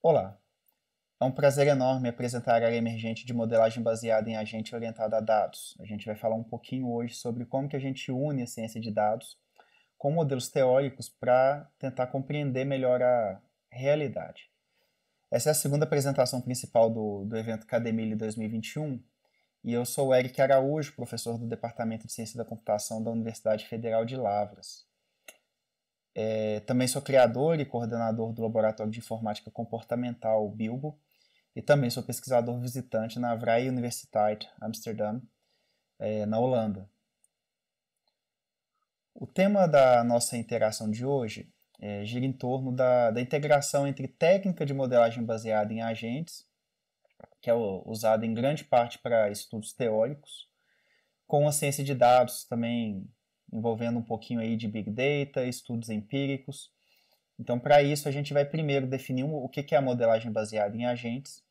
Olá! É um prazer enorme apresentar a área emergente de modelagem baseada em agente orientada a dados. A gente vai falar um pouquinho hoje sobre como que a gente une a ciência de dados com modelos teóricos para tentar compreender melhor a realidade. Essa é a segunda apresentação principal do, do evento Cademille 2021 e eu sou o Eric Araújo, professor do Departamento de Ciência da Computação da Universidade Federal de Lavras. É, também sou criador e coordenador do Laboratório de Informática Comportamental Bilbo e também sou pesquisador visitante na Vrije Universiteit Amsterdam, é, na Holanda. O tema da nossa interação de hoje é, gira em torno da, da integração entre técnica de modelagem baseada em agentes, que é usada em grande parte para estudos teóricos, com a ciência de dados também envolvendo um pouquinho aí de Big Data, estudos empíricos. Então, para isso, a gente vai primeiro definir o que é a modelagem baseada em agentes,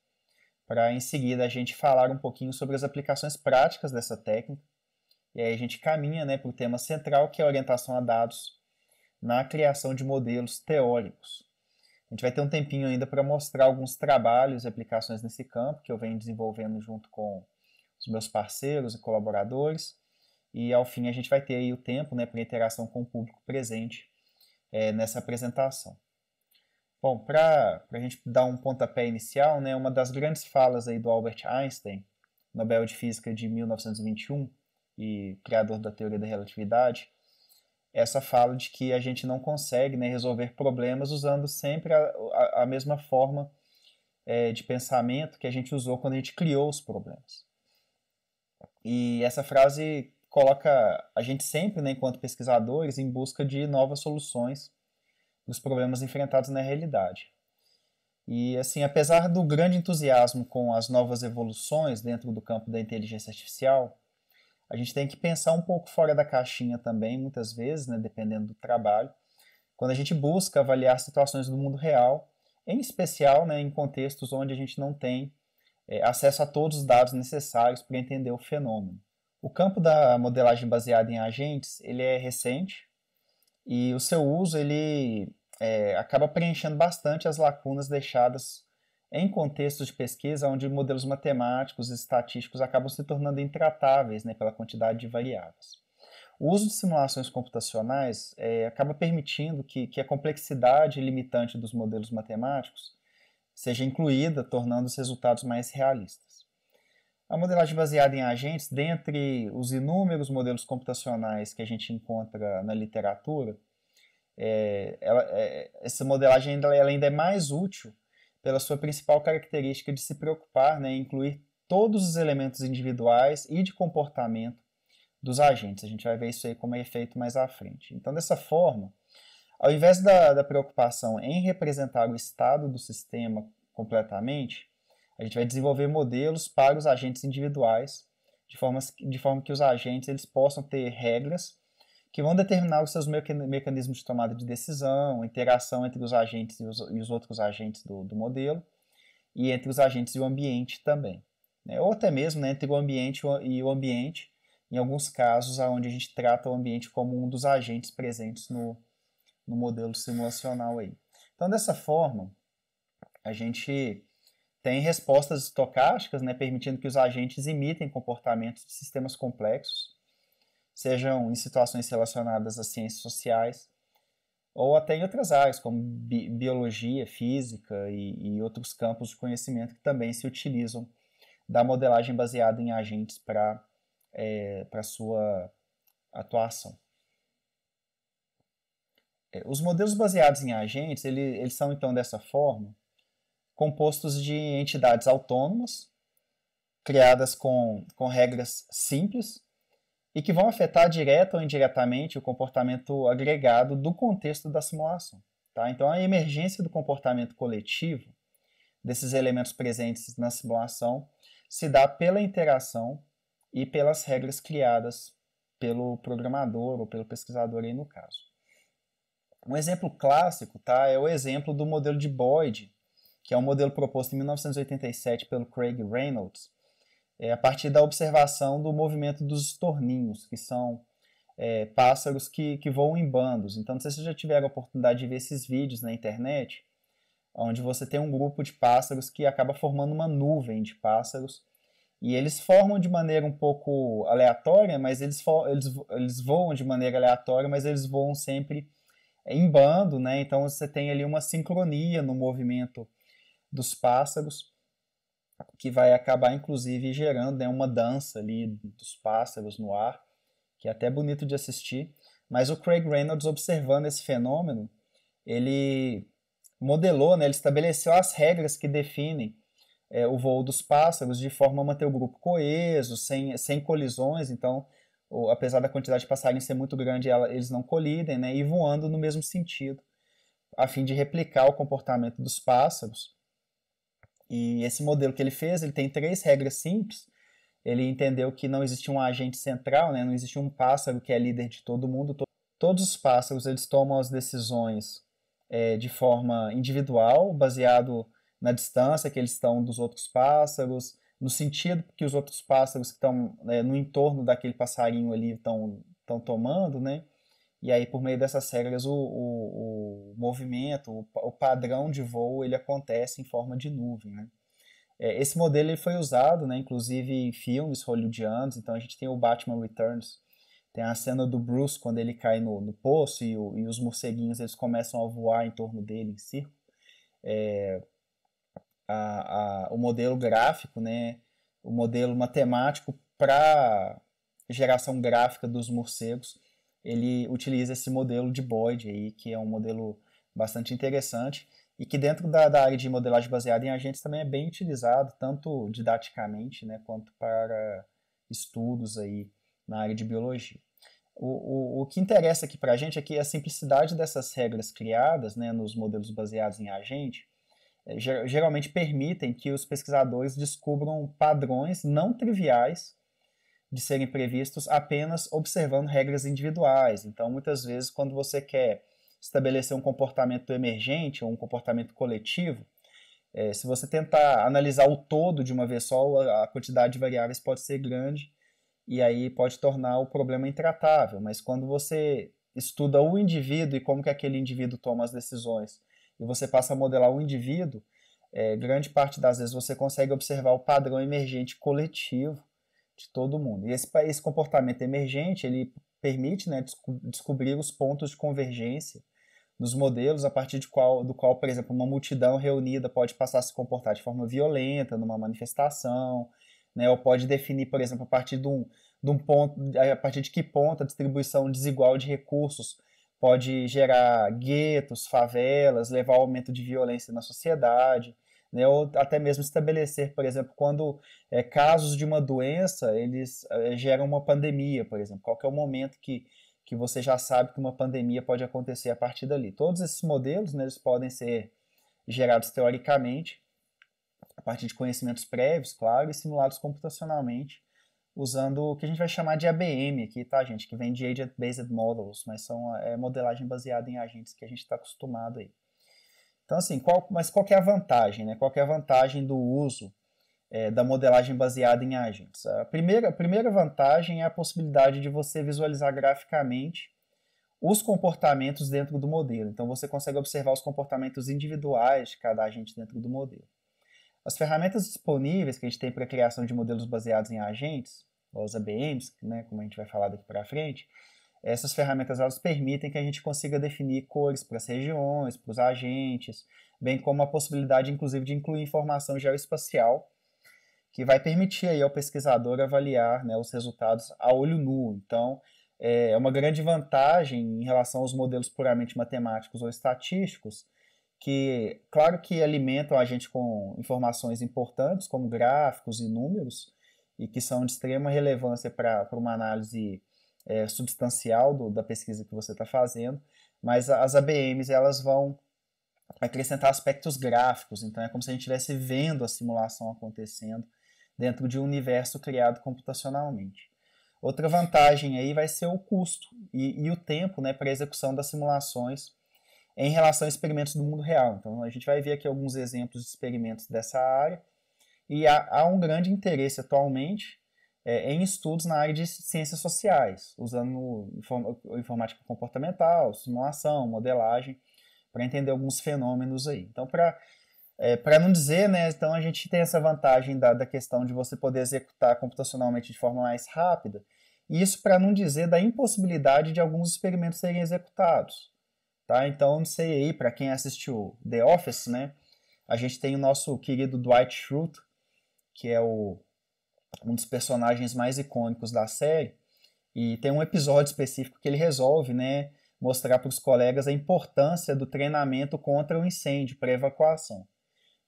para em seguida a gente falar um pouquinho sobre as aplicações práticas dessa técnica. E aí a gente caminha né, para o tema central, que é a orientação a dados na criação de modelos teóricos. A gente vai ter um tempinho ainda para mostrar alguns trabalhos e aplicações nesse campo que eu venho desenvolvendo junto com os meus parceiros e colaboradores e ao fim a gente vai ter aí o tempo né, para interação com o público presente é, nessa apresentação. Bom, para a gente dar um pontapé inicial, né, uma das grandes falas aí do Albert Einstein, Nobel de Física de 1921 e criador da teoria da relatividade, essa fala de que a gente não consegue né, resolver problemas usando sempre a, a, a mesma forma é, de pensamento que a gente usou quando a gente criou os problemas. E essa frase coloca a gente sempre, né, enquanto pesquisadores, em busca de novas soluções dos problemas enfrentados na realidade. E assim, apesar do grande entusiasmo com as novas evoluções dentro do campo da inteligência artificial, a gente tem que pensar um pouco fora da caixinha também, muitas vezes, né, dependendo do trabalho, quando a gente busca avaliar situações do mundo real, em especial né, em contextos onde a gente não tem é, acesso a todos os dados necessários para entender o fenômeno. O campo da modelagem baseada em agentes ele é recente e o seu uso ele é, acaba preenchendo bastante as lacunas deixadas em contextos de pesquisa onde modelos matemáticos e estatísticos acabam se tornando intratáveis né, pela quantidade de variáveis. O uso de simulações computacionais é, acaba permitindo que, que a complexidade limitante dos modelos matemáticos seja incluída, tornando os resultados mais realistas. A modelagem baseada em agentes, dentre os inúmeros modelos computacionais que a gente encontra na literatura, é, ela, é, essa modelagem ainda, ela ainda é mais útil pela sua principal característica de se preocupar né, em incluir todos os elementos individuais e de comportamento dos agentes. A gente vai ver isso aí como é efeito mais à frente. Então, dessa forma, ao invés da, da preocupação em representar o estado do sistema completamente, a gente vai desenvolver modelos para os agentes individuais, de, forma de forma que os agentes eles possam ter regras que vão determinar os seus mecanismos de tomada de decisão, interação entre os agentes e os, e os outros agentes do, do, modelo, e entre os agentes e o ambiente também. Né? Ou até mesmo né, entre o ambiente e o ambiente, em alguns casos onde a gente trata o ambiente como um dos agentes presentes no, no modelo simulacional. Aí. Então, dessa forma, a gente tem respostas estocásticas, né, permitindo que os agentes imitem comportamentos de sistemas complexos, sejam em situações relacionadas às ciências sociais ou até em outras áreas, como bi biologia, física e, e, outros campos de conhecimento que também se utilizam da modelagem baseada em agentes para é, para sua atuação. É, os modelos baseados em agentes, ele, eles são então dessa forma, compostos de entidades autônomas, criadas com, com regras simples e que vão afetar direta ou indiretamente o comportamento agregado do contexto da simulação. Tá? Então, a emergência do comportamento coletivo desses elementos presentes na simulação se dá pela interação e pelas regras criadas pelo programador ou pelo pesquisador aí no caso. Um exemplo clássico tá, é o exemplo do modelo de Boyd, que é um modelo proposto em 1987 pelo Craig Reynolds, é, a partir da observação do movimento dos estorninhos, que são é, pássaros que, que voam em bandos. Então, não sei se já tiveram a oportunidade de ver esses vídeos na internet, onde você tem um grupo de pássaros que acaba formando uma nuvem de pássaros, e eles formam de maneira um pouco aleatória, mas eles, eles, eles voam de maneira aleatória, mas eles voam sempre é, em bando, né? Então você tem ali uma sincronia no movimento dos pássaros, que vai acabar inclusive gerando né, uma dança ali dos pássaros no ar, que é até bonito de assistir. Mas o Craig Reynolds, observando esse fenômeno, ele modelou, né, ele estabeleceu as regras que definem é, o voo dos pássaros de forma a manter o grupo coeso, sem, sem colisões. Então, ou, apesar da quantidade de passarinhos ser muito grande, ela, eles não colidem né, e voando no mesmo sentido, a fim de replicar o comportamento dos pássaros. E esse modelo que ele fez, ele tem três regras simples. Ele entendeu que não existe um agente central, né? não existe um pássaro que é líder de todo mundo. Todos os pássaros eles tomam as decisões é, de forma individual, baseado na distância que eles estão dos outros pássaros, no sentido que os outros pássaros que estão é, no entorno daquele passarinho ali estão, estão tomando, né? E aí, por meio dessas regras, o, o, o movimento, o, o, padrão de voo, ele acontece em forma de nuvem, né? É, esse modelo ele foi usado, né, inclusive em filmes hollywoodianos, então a gente tem o Batman Returns, tem a cena do Bruce quando ele cai no, no poço e, o, e os morceguinhos eles começam a voar em torno dele em círculo. É, a, a, o modelo gráfico, né, o modelo matemático para geração gráfica dos morcegos, ele utiliza esse modelo de Boyd aí, que é um modelo bastante interessante e que dentro da, da, área de modelagem baseada em agentes também é bem utilizado, tanto didaticamente, né, quanto para estudos aí na área de biologia. O, o, o que interessa aqui para a gente é que a simplicidade dessas regras criadas né, nos modelos baseados em agente é, geralmente permitem que os pesquisadores descubram padrões não triviais de serem previstos apenas observando regras individuais. Então, muitas vezes, quando você quer estabelecer um comportamento emergente ou um comportamento coletivo, é, se você tentar analisar o todo de uma vez só, a quantidade de variáveis pode ser grande e aí pode tornar o problema intratável. Mas quando você estuda o indivíduo e como que aquele indivíduo toma as decisões e você passa a modelar o indivíduo, é, grande parte das vezes você consegue observar o padrão emergente coletivo de todo mundo. E esse, esse comportamento emergente, ele permite né, desco descobrir os pontos de convergência dos modelos a partir de qual, do qual, por exemplo, uma multidão reunida pode passar a se comportar de forma violenta numa manifestação, né, ou pode definir, por exemplo, a partir de um, de um ponto, a partir de que ponto a distribuição desigual de recursos pode gerar guetos, favelas, levar ao aumento de violência na sociedade né, ou até mesmo estabelecer, por exemplo, quando é, casos de uma doença eles é, geram uma pandemia, por exemplo, qual é o momento que, que você já sabe que uma pandemia pode acontecer a partir dali. Todos esses modelos né, eles podem ser gerados teoricamente, a partir de conhecimentos prévios, claro, e simulados computacionalmente, usando o que a gente vai chamar de ABM aqui, tá, gente? Que vem de Agent Based Models, mas são é, modelagem baseada em agentes que a gente está acostumado aí. Então, assim, qual, mas qual é a vantagem? Né? Qual é a vantagem do uso é, da modelagem baseada em agentes? A primeira, a primeira vantagem é a possibilidade de você visualizar graficamente os comportamentos dentro do modelo. Então, você consegue observar os comportamentos individuais de cada agente dentro do modelo. As ferramentas disponíveis que a gente tem para a criação de modelos baseados em agentes, os ABMs, né, como a gente vai falar daqui para frente, essas ferramentas elas permitem que a gente consiga definir cores para as regiões, para os agentes, bem como a possibilidade, inclusive, de incluir informação geoespacial, que vai permitir aí ao pesquisador avaliar né, os resultados a olho nu. Então, é, é uma grande vantagem em relação aos modelos puramente matemáticos ou estatísticos, que, claro que alimentam a gente com informações importantes, como gráficos e números, e que são de extrema relevância para uma análise é, substancial do, da pesquisa que você está fazendo, mas as ABMs elas vão acrescentar aspectos gráficos, então é como se a gente estivesse vendo a simulação acontecendo dentro de um universo criado computacionalmente. Outra vantagem aí vai ser o custo e, e o tempo né, para a execução das simulações em relação a experimentos do mundo real. Então a gente vai ver aqui alguns exemplos de experimentos dessa área e há, há um grande interesse atualmente é, em estudos na área de ciências sociais, usando informática comportamental, simulação, modelagem, para entender alguns fenômenos aí. Então, para é, para não dizer, né, então a gente tem essa vantagem da, da questão de você poder executar computacionalmente de forma mais rápida, e isso para não dizer da impossibilidade de alguns experimentos serem executados. Tá? Então, não sei aí, para quem assistiu The Office, né, a gente tem o nosso querido Dwight Schrute, que é o um dos personagens mais icônicos da série, e tem um episódio específico que ele resolve, né, mostrar para os colegas a importância do treinamento contra o incêndio, para evacuação.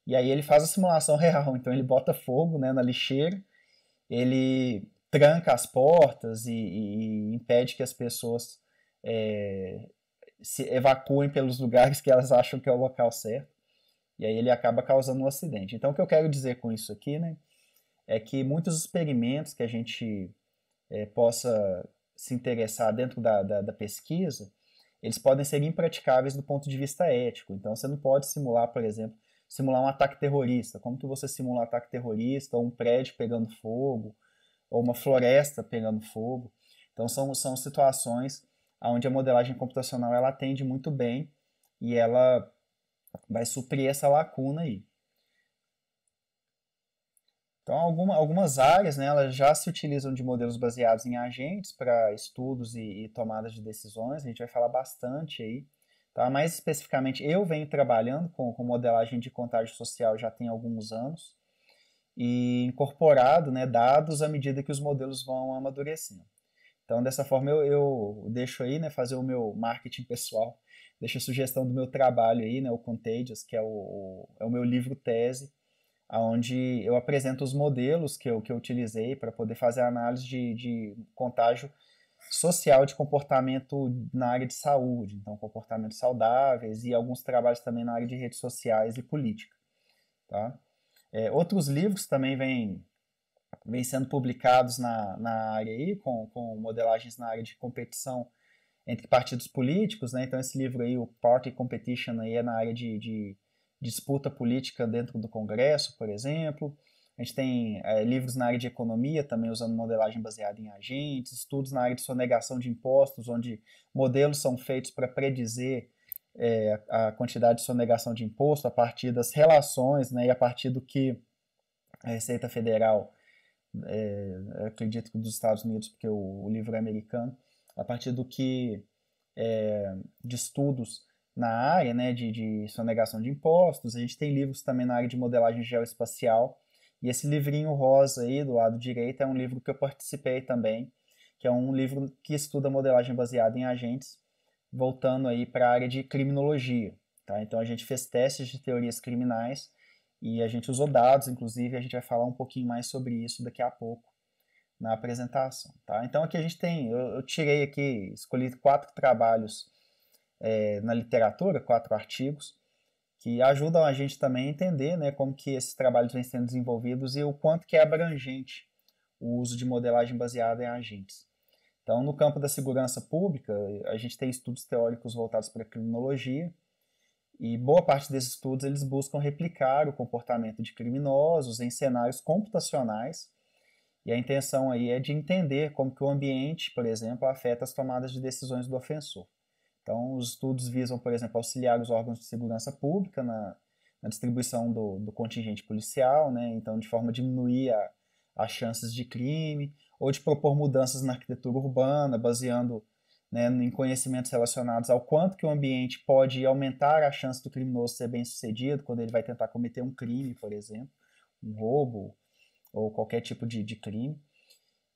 E aí ele faz a simulação real, então ele bota fogo, né, na lixeira, ele tranca as portas e, e impede que as pessoas é, se evacuem pelos lugares que elas acham que é o local certo. E aí ele acaba causando um acidente. Então, o que eu quero dizer com isso aqui, né? é que muitos experimentos que a gente é, possa se interessar dentro da, da, da, pesquisa, eles podem ser impraticáveis do ponto de vista ético. Então, você não pode simular, por exemplo, simular um ataque terrorista. Como que você simula um ataque terrorista, ou um prédio pegando fogo, ou uma floresta pegando fogo? Então, são, são situações onde a modelagem computacional ela atende muito bem e ela vai suprir essa lacuna aí. Então, alguma, algumas áreas né, elas já se utilizam de modelos baseados em agentes para estudos e, e tomadas de decisões, a gente vai falar bastante aí. Tá? Mais especificamente, eu venho trabalhando com, com modelagem de contágio social já tem alguns anos e incorporado né, dados à medida que os modelos vão amadurecendo. Então, dessa forma, eu, eu deixo aí, né, fazer o meu marketing pessoal, deixo a sugestão do meu trabalho aí, né, o Contagious, que é o, o é o meu livro tese, onde eu apresento os modelos que eu, que eu utilizei para poder fazer a análise de, de contágio social de comportamento na área de saúde, então comportamentos saudáveis e alguns trabalhos também na área de redes sociais e política. Tá? É, outros livros também vêm vem sendo publicados na, na área aí, com, com modelagens na área de competição entre partidos políticos, né? Então esse livro aí, o Party Competition, aí é na área de, de disputa política dentro do Congresso, por exemplo. A gente tem é, livros na área de economia, também usando modelagem baseada em agentes, estudos na área de sonegação de impostos, onde modelos são feitos para predizer é, a quantidade de sonegação de imposto a partir das relações né, e a partir do que a Receita Federal, é, acredito que dos Estados Unidos, porque o, o livro é americano, a partir do que é, de estudos na área né, de, de sonegação de impostos. A gente tem livros também na área de modelagem geoespacial. E esse livrinho rosa aí do lado direito é um livro que eu participei também, que é um livro que estuda modelagem baseada em agentes, voltando aí para a área de criminologia. Tá? Então a gente fez testes de teorias criminais e a gente usou dados, inclusive, a gente vai falar um pouquinho mais sobre isso daqui a pouco na apresentação. Tá? Então aqui a gente tem, eu, eu tirei aqui, escolhi quatro trabalhos é, na literatura, quatro artigos, que ajudam a gente também a entender né, como que esses trabalhos vêm sendo desenvolvidos e o quanto que é abrangente o uso de modelagem baseada em agentes. Então, no campo da segurança pública, a gente tem estudos teóricos voltados para a criminologia, e boa parte desses estudos eles buscam replicar o comportamento de criminosos em cenários computacionais, e a intenção aí é de entender como que o ambiente, por exemplo, afeta as tomadas de decisões do ofensor. Então, os estudos visam, por exemplo, auxiliar os órgãos de segurança pública na, na distribuição do, do, contingente policial, né? então, de forma a diminuir a, as chances de crime, ou de propor mudanças na arquitetura urbana, baseando né, em conhecimentos relacionados ao quanto que o ambiente pode aumentar a chance do criminoso ser bem sucedido quando ele vai tentar cometer um crime, por exemplo, um roubo ou qualquer tipo de, de crime.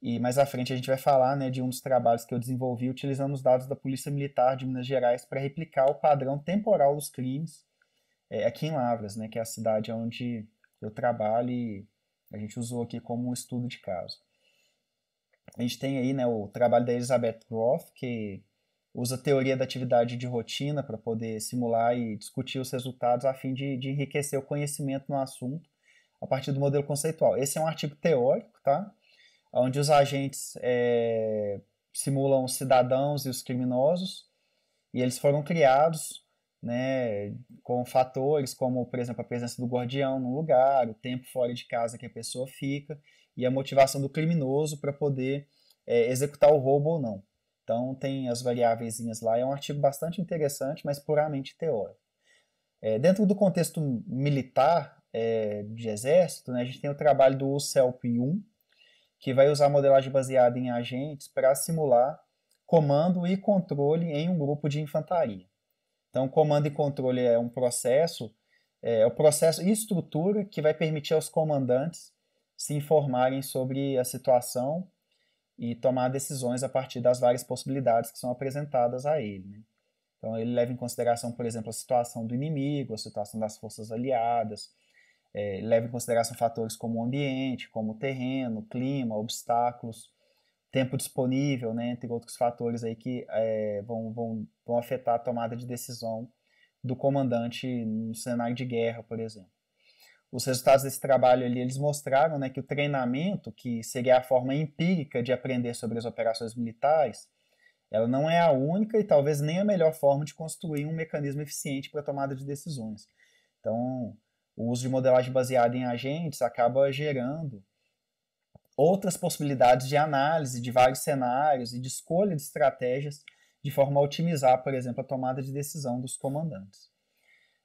E mais à frente a gente vai falar né, de um dos trabalhos que eu desenvolvi utilizando os dados da Polícia Militar de Minas Gerais para replicar o padrão temporal dos crimes é, aqui em Lavras, né, que é a cidade onde eu trabalho e a gente usou aqui como um estudo de caso. A gente tem aí né, o trabalho da Elizabeth Roth, que usa a teoria da atividade de rotina para poder simular e discutir os resultados a fim de, de, enriquecer o conhecimento no assunto a partir do modelo conceitual. Esse é um artigo teórico, tá? onde os agentes é, simulam os cidadãos e os criminosos, e eles foram criados né, com fatores como, por exemplo, a presença do guardião no lugar, o tempo fora de casa que a pessoa fica e a motivação do criminoso para poder é, executar o roubo ou não. Então, tem as variáveis lá. É um artigo bastante interessante, mas puramente teórico. É, dentro do contexto militar é, de exército, né, a gente tem o trabalho do CELP 1, que vai usar modelagem baseada em agentes para simular comando e controle em um grupo de infantaria. Então, comando e controle é um processo, é, é o processo e estrutura que vai permitir aos comandantes se informarem sobre a situação e tomar decisões a partir das várias possibilidades que são apresentadas a ele. Né? Então, ele leva em consideração, por exemplo, a situação do inimigo, a situação das forças aliadas, é, leva em consideração fatores como o ambiente, como o terreno, clima, obstáculos, tempo disponível, né, entre outros fatores aí que é, vão, vão, vão afetar a tomada de decisão do comandante no cenário de guerra, por exemplo. Os resultados desse trabalho ali, eles mostraram né, que o treinamento, que seria a forma empírica de aprender sobre as operações militares, ela não é a única e talvez nem a melhor forma de construir um mecanismo eficiente para a tomada de decisões. Então, o uso de modelagem baseada em agentes acaba gerando outras possibilidades de análise de vários cenários e de escolha de estratégias de forma a otimizar, por exemplo, a tomada de decisão dos comandantes.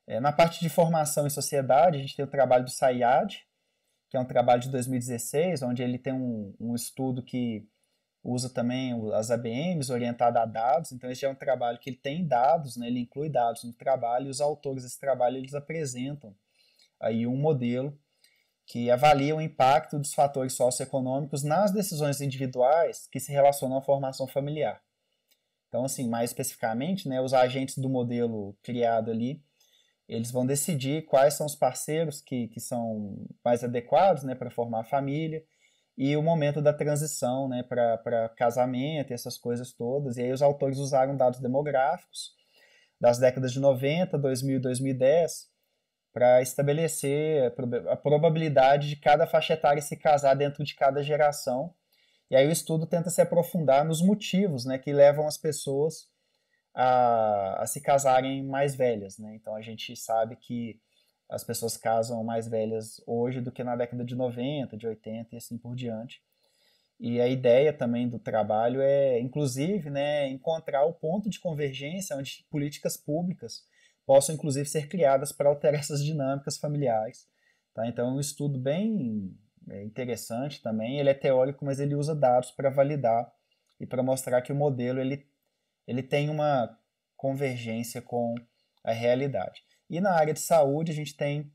É, na parte de formação em sociedade, a gente tem o trabalho do Sayad, que é um trabalho de 2016, onde ele tem um, um estudo que usa também as ABMs orientada a dados, então esse é um trabalho que ele tem dados, né, ele inclui dados no trabalho, e os autores desse trabalho eles apresentam aí um modelo que avalia o impacto dos fatores socioeconômicos nas decisões individuais que se relacionam à formação familiar. Então, assim, mais especificamente, né, os agentes do modelo criado ali, eles vão decidir quais são os parceiros que, que são mais adequados né, para formar a família e o momento da transição né, para casamento e essas coisas todas. E aí os autores usaram dados demográficos das décadas de 90, 2000 e 2010 para estabelecer a probabilidade de cada faixa etária se casar dentro de cada geração. E aí o estudo tenta se aprofundar nos motivos né, que levam as pessoas a, a se casarem mais velhas. Né? Então a gente sabe que as pessoas casam mais velhas hoje do que na década de 90, de 80 e assim por diante. E a ideia também do trabalho é, inclusive, né, encontrar o ponto de convergência onde políticas públicas possam inclusive ser criadas para alterar essas dinâmicas familiares. Tá? Então é um estudo bem é, interessante também. Ele é teórico, mas ele usa dados para validar e para mostrar que o modelo ele, ele tem uma convergência com a realidade. E na área de saúde a gente tem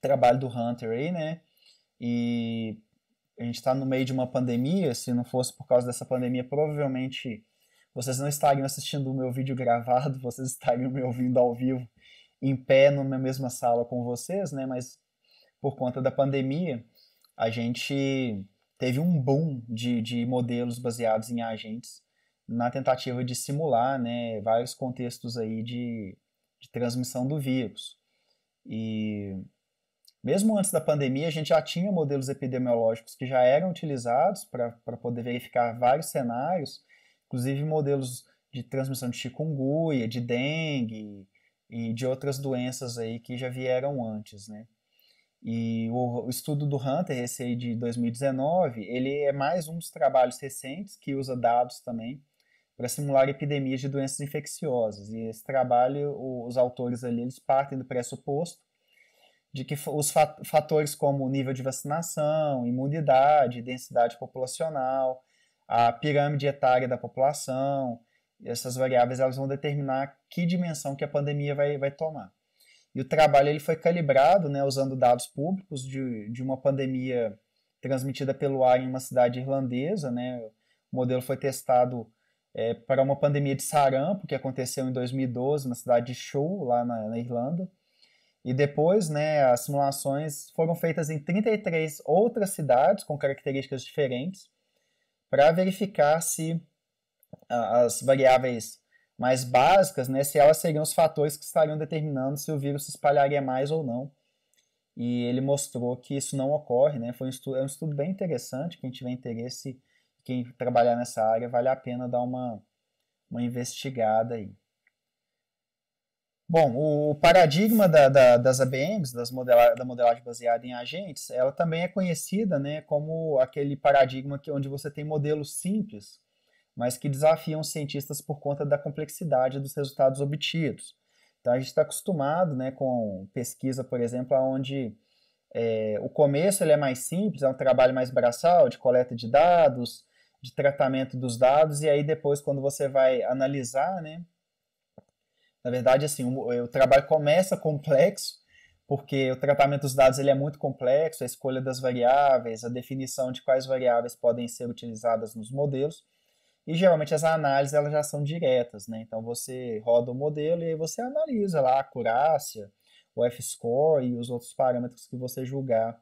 trabalho do Hunter aí, né? E a gente está no meio de uma pandemia. Se não fosse por causa dessa pandemia, provavelmente vocês não estariam assistindo o meu vídeo gravado, vocês estariam me ouvindo ao vivo, em pé, na mesma sala com vocês, né? Mas por conta da pandemia, a gente teve um boom de, de modelos baseados em agentes na tentativa de simular né, vários contextos aí de, de transmissão do vírus. E mesmo antes da pandemia, a gente já tinha modelos epidemiológicos que já eram utilizados para poder verificar vários cenários, inclusive modelos de transmissão de chikungunya, de dengue e de outras doenças aí que já vieram antes, né? E o, estudo do Hunter, esse aí de 2019, ele é mais um dos trabalhos recentes que usa dados também para simular epidemias de doenças infecciosas. E esse trabalho, os autores ali, eles partem do pressuposto de que os fatores como nível de vacinação, imunidade, densidade populacional, a pirâmide etária da população, essas variáveis elas vão determinar que dimensão que a pandemia vai, vai tomar. E o trabalho ele foi calibrado né, usando dados públicos de, de uma pandemia transmitida pelo ar em uma cidade irlandesa. Né? O modelo foi testado é, para uma pandemia de sarampo que aconteceu em 2012 na cidade de Show, lá na, na Irlanda. E depois, né, as simulações foram feitas em 33 outras cidades com características diferentes para verificar se as variáveis mais básicas, né, se elas seriam os fatores que estariam determinando se o vírus se espalharia mais ou não. E ele mostrou que isso não ocorre, né? Foi um estudo, é um estudo bem interessante, quem tiver interesse, quem trabalhar nessa área, vale a pena dar uma, uma investigada aí. Bom, o paradigma da, da, das ABMs, das modela da modelagem baseada em agentes, ela também é conhecida né, como aquele paradigma que, onde você tem modelos simples, mas que desafiam os cientistas por conta da complexidade dos resultados obtidos. Então, a gente está acostumado né, com pesquisa, por exemplo, onde é, o começo ele é mais simples, é um trabalho mais braçal, de coleta de dados, de tratamento dos dados, e aí depois, quando você vai analisar, né, na verdade, assim, o, o trabalho começa complexo, porque o tratamento dos dados ele é muito complexo, a escolha das variáveis, a definição de quais variáveis podem ser utilizadas nos modelos, e geralmente as análises elas já são diretas, né? Então você roda o modelo e aí você analisa lá a acurácia, o F-score e os outros parâmetros que você julgar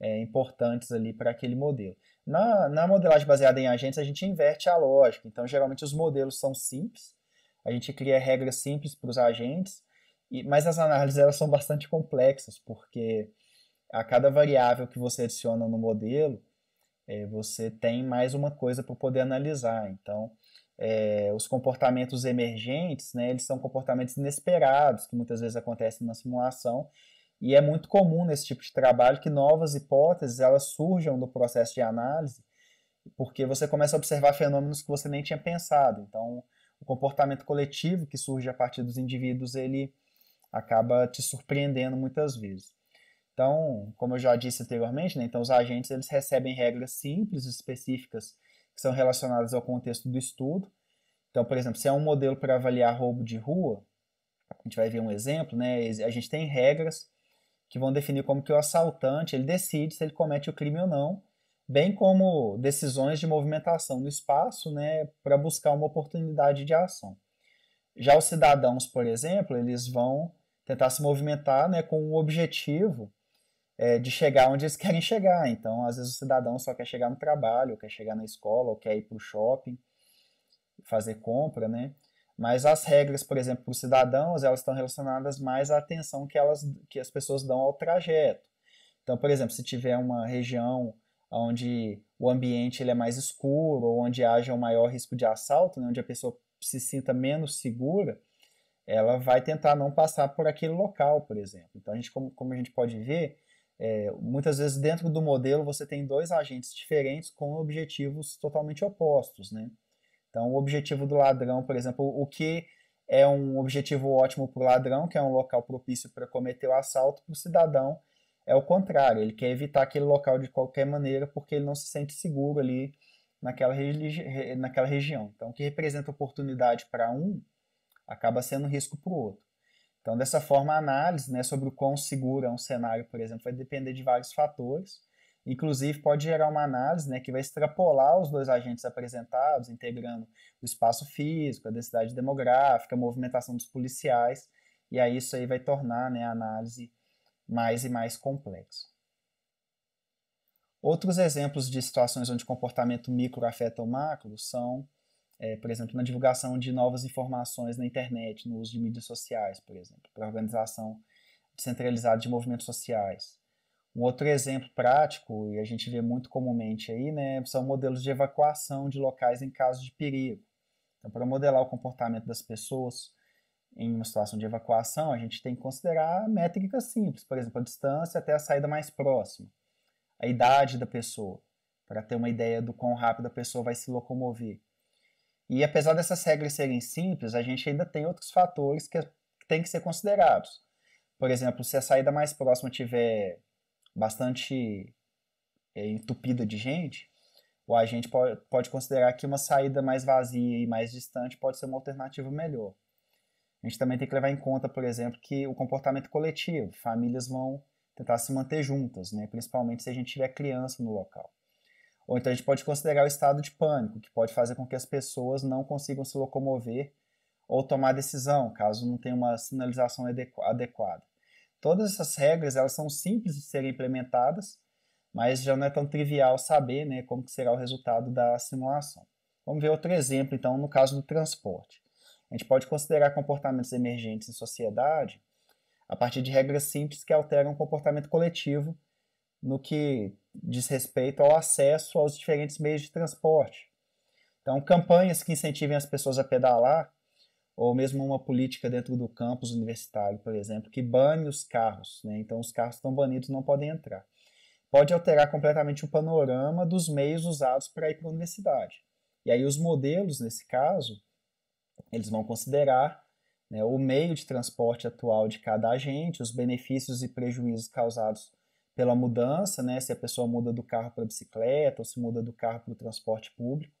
é, importantes ali para aquele modelo. Na, na modelagem baseada em agentes, a gente inverte a lógica, então geralmente os modelos são simples, a gente cria regras simples para os agentes, e, mas as análises elas são bastante complexas, porque a cada variável que você adiciona no modelo, é, você tem mais uma coisa para poder analisar. Então, é, os comportamentos emergentes, né, eles são comportamentos inesperados, que muitas vezes acontecem na simulação, e é muito comum nesse tipo de trabalho que novas hipóteses elas surjam do processo de análise, porque você começa a observar fenômenos que você nem tinha pensado. Então, o comportamento coletivo que surge a partir dos indivíduos, ele acaba te surpreendendo muitas vezes. Então, como eu já disse anteriormente, né, então os agentes eles recebem regras simples, específicas, que são relacionadas ao contexto do estudo. Então, por exemplo, se é um modelo para avaliar roubo de rua, a gente vai ver um exemplo, né? A gente tem regras que vão definir como que o assaltante ele decide se ele comete o crime ou não, bem como decisões de movimentação no espaço né, para buscar uma oportunidade de ação. Já os cidadãos, por exemplo, eles vão tentar se movimentar né, com o objetivo é, de chegar onde eles querem chegar. Então, às vezes, o cidadão só quer chegar no trabalho, quer chegar na escola, ou quer ir para o shopping, fazer compra, né? Mas as regras, por exemplo, para os cidadãos, elas estão relacionadas mais à atenção que, elas, que as pessoas dão ao trajeto. Então, por exemplo, se tiver uma região onde o ambiente ele é mais escuro, ou onde haja um maior risco de assalto, né, onde a pessoa se sinta menos segura, ela vai tentar não passar por aquele local, por exemplo. Então, a gente, como, como a gente pode ver, é, muitas vezes dentro do modelo você tem dois agentes diferentes com objetivos totalmente opostos, né? Então, o objetivo do ladrão, por exemplo, o que é um objetivo ótimo para o ladrão, que é um local propício para cometer o assalto, para o cidadão é o contrário, ele quer evitar aquele local de qualquer maneira porque ele não se sente seguro ali naquela, naquela região. Então, o que representa oportunidade para um acaba sendo risco para o outro. Então, dessa forma, a análise né, sobre o quão seguro é um cenário, por exemplo, vai depender de vários fatores. Inclusive, pode gerar uma análise né, que vai extrapolar os dois agentes apresentados, integrando o espaço físico, a densidade demográfica, a movimentação dos policiais, e aí isso aí vai tornar né, a análise mais e mais complexo. Outros exemplos de situações onde comportamento micro afeta o macro são, é, por exemplo, na divulgação de novas informações na internet, no uso de mídias sociais, por exemplo, para organização descentralizada de movimentos sociais. Um outro exemplo prático, e a gente vê muito comumente aí, né, são modelos de evacuação de locais em caso de perigo. Então, para modelar o comportamento das pessoas, em uma situação de evacuação, a gente tem que considerar métricas simples, por exemplo, a distância até a saída mais próxima, a idade da pessoa, para ter uma ideia do quão rápido a pessoa vai se locomover. E apesar dessas regras serem simples, a gente ainda tem outros fatores que têm que ser considerados. Por exemplo, se a saída mais próxima tiver bastante é, entupida de gente, o agente pode, pode considerar que uma saída mais vazia e mais distante pode ser uma alternativa melhor. A gente também tem que levar em conta, por exemplo, que o comportamento coletivo, famílias vão tentar se manter juntas, né? principalmente se a gente tiver criança no local. Ou então a gente pode considerar o estado de pânico, que pode fazer com que as pessoas não consigam se locomover ou tomar decisão, caso não tenha uma sinalização adequada. Todas essas regras elas são simples de serem implementadas, mas já não é tão trivial saber né, como será o resultado da simulação. Vamos ver outro exemplo, então, no caso do transporte. A gente pode considerar comportamentos emergentes em sociedade a partir de regras simples que alteram o comportamento coletivo no que diz respeito ao acesso aos diferentes meios de transporte. Então, campanhas que incentivem as pessoas a pedalar, ou mesmo uma política dentro do campus universitário, por exemplo, que bane os carros. Né? Então, os carros estão banidos, não podem entrar. Pode alterar completamente o panorama dos meios usados para ir para a universidade. E aí, os modelos, nesse caso, eles vão considerar né, o meio de transporte atual de cada agente, os benefícios e prejuízos causados pela mudança, né, se a pessoa muda do carro para a bicicleta ou se muda do carro para o transporte público.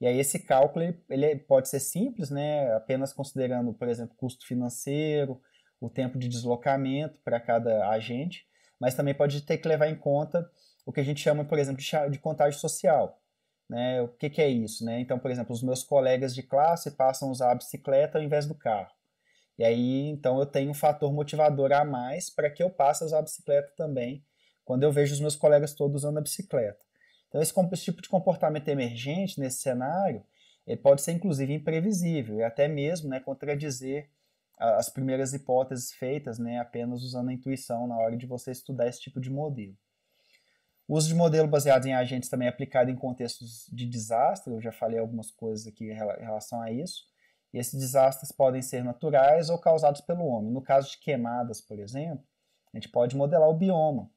E aí esse cálculo ele, ele pode ser simples, né, apenas considerando, por exemplo, custo financeiro, o tempo de deslocamento para cada agente, mas também pode ter que levar em conta o que a gente chama, por exemplo, de contagem social, né? O que, que é isso? Né? Então, por exemplo, os meus colegas de classe passam a usar a bicicleta ao invés do carro. E aí, então, eu tenho um fator motivador a mais para que eu passe a usar a bicicleta também, quando eu vejo os meus colegas todos usando a bicicleta. Então, esse, tipo de comportamento emergente nesse cenário, ele pode ser, inclusive, imprevisível e até mesmo né, contradizer as primeiras hipóteses feitas né, apenas usando a intuição na hora de você estudar esse tipo de modelo. O uso de modelo baseado em agentes também é aplicado em contextos de desastre, eu já falei algumas coisas aqui em relação a isso. E esses desastres podem ser naturais ou causados pelo homem. No caso de queimadas, por exemplo, a gente pode modelar o bioma,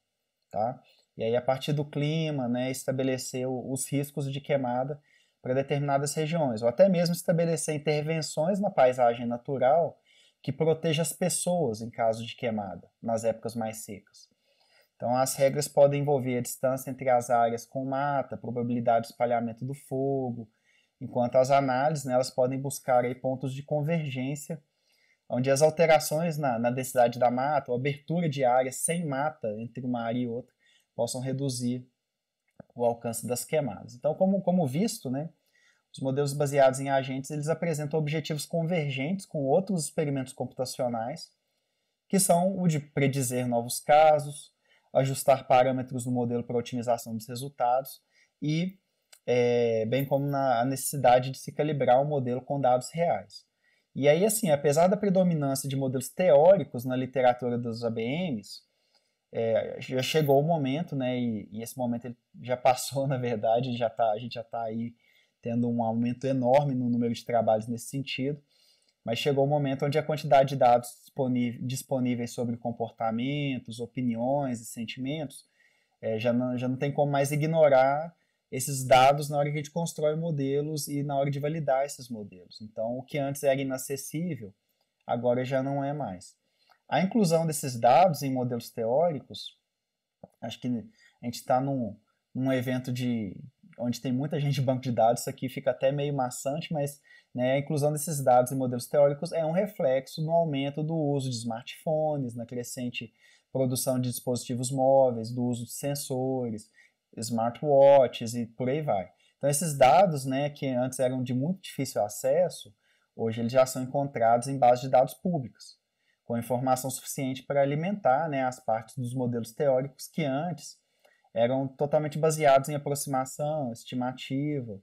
tá? E aí, a partir do clima, né, estabelecer os riscos de queimada para determinadas regiões, ou até mesmo estabelecer intervenções na paisagem natural que proteja as pessoas em caso de queimada, nas épocas mais secas. Então, as regras podem envolver a distância entre as áreas com mata, probabilidade de espalhamento do fogo, enquanto as análises né, elas podem buscar aí, pontos de convergência, onde as alterações na, na densidade da mata, ou abertura de áreas sem mata entre uma área e outra, possam reduzir o alcance das queimadas. Então, como, como visto, né, os modelos baseados em agentes eles apresentam objetivos convergentes com outros experimentos computacionais, que são o de predizer novos casos, ajustar parâmetros no modelo para otimização dos resultados e é, bem como na a necessidade de se calibrar o modelo com dados reais. E aí, assim, apesar da predominância de modelos teóricos na literatura dos ABMs, é, já chegou o momento, né, e, e, esse momento ele já passou, na verdade, já tá, a gente já está aí tendo um aumento enorme no número de trabalhos nesse sentido, mas chegou um momento onde a quantidade de dados disponíveis sobre comportamentos, opiniões e sentimentos é, já, não, já não tem como mais ignorar esses dados na hora que a gente constrói modelos e na hora de validar esses modelos. Então, o que antes era inacessível, agora já não é mais. A inclusão desses dados em modelos teóricos, acho que a gente está num, num evento de, onde tem muita gente de banco de dados, isso aqui fica até meio maçante, mas né, a inclusão desses dados em modelos teóricos é um reflexo no aumento do uso de smartphones, na crescente produção de dispositivos móveis, do uso de sensores, smartwatches e por aí vai. Então esses dados, né, que antes eram de muito difícil acesso, hoje eles já são encontrados em bases de dados públicas, com informação suficiente para alimentar né, as partes dos modelos teóricos que antes eram totalmente baseados em aproximação, estimativa,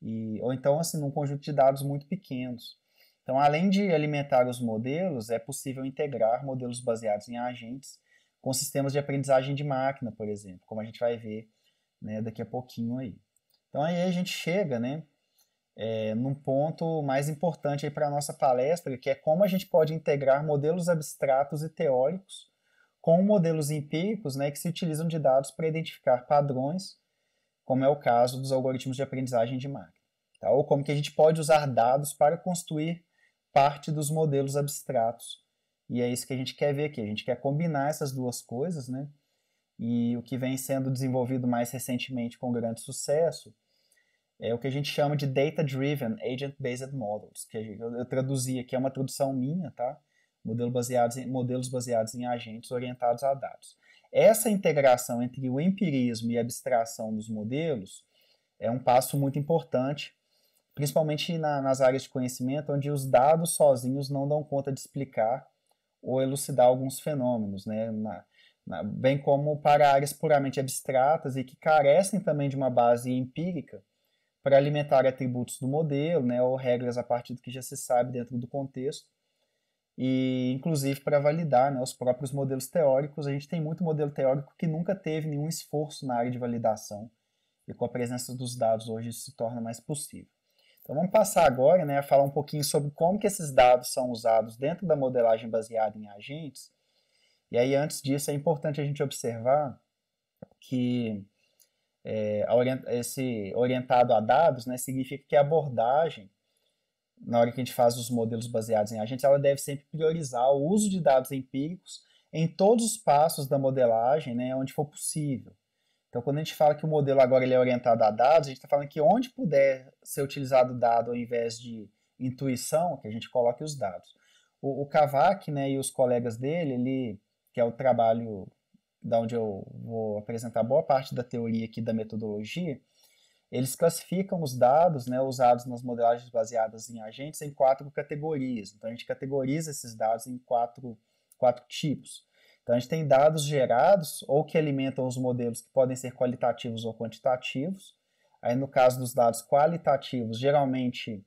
e, ou então assim, num conjunto de dados muito pequenos. Então, além de alimentar os modelos, é possível integrar modelos baseados em agentes com sistemas de aprendizagem de máquina, por exemplo, como a gente vai ver né, daqui a pouquinho aí. Então, aí a gente chega né, é, num ponto mais importante para a nossa palestra, que é como a gente pode integrar modelos abstratos e teóricos com modelos empíricos né, que se utilizam de dados para identificar padrões, como é o caso dos algoritmos de aprendizagem de máquina. Tá? Ou como que a gente pode usar dados para construir parte dos modelos abstratos. E é isso que a gente quer ver aqui. A gente quer combinar essas duas coisas, né? E o que vem sendo desenvolvido mais recentemente com grande sucesso é o que a gente chama de Data Driven Agent Based Models, que eu traduzi aqui, é uma tradução minha, tá? modelo baseados em, modelos baseados em agentes orientados a dados. Essa integração entre o empirismo e a abstração dos modelos é um passo muito importante, principalmente na, nas áreas de conhecimento, onde os dados sozinhos não dão conta de explicar ou elucidar alguns fenômenos, né? Na, na, bem como para áreas puramente abstratas e que carecem também de uma base empírica para alimentar atributos do modelo, né, ou regras a partir do que já se sabe dentro do contexto, e inclusive para validar né, os próprios modelos teóricos, a gente tem muito modelo teórico que nunca teve nenhum esforço na área de validação e com a presença dos dados hoje isso se torna mais possível. Então vamos passar agora né, a falar um pouquinho sobre como que esses dados são usados dentro da modelagem baseada em agentes. E aí antes disso é importante a gente observar que é, esse orientado a dados né, significa que a abordagem na hora que a gente faz os modelos baseados em agentes, ela deve sempre priorizar o uso de dados empíricos em todos os passos da modelagem, né, onde for possível. Então, quando a gente fala que o modelo agora ele é orientado a dados, a gente está falando que onde puder ser utilizado dado ao invés de intuição, que a gente coloque os dados. O, o Kavak né, e os colegas dele, ele, que é o trabalho da onde eu vou apresentar boa parte da teoria aqui da metodologia, eles classificam os dados né, usados nas modelagens baseadas em agentes em quatro categorias. Então, a gente categoriza esses dados em quatro, quatro tipos. Então, a gente tem dados gerados ou que alimentam os modelos que podem ser qualitativos ou quantitativos. Aí, no caso dos dados qualitativos, geralmente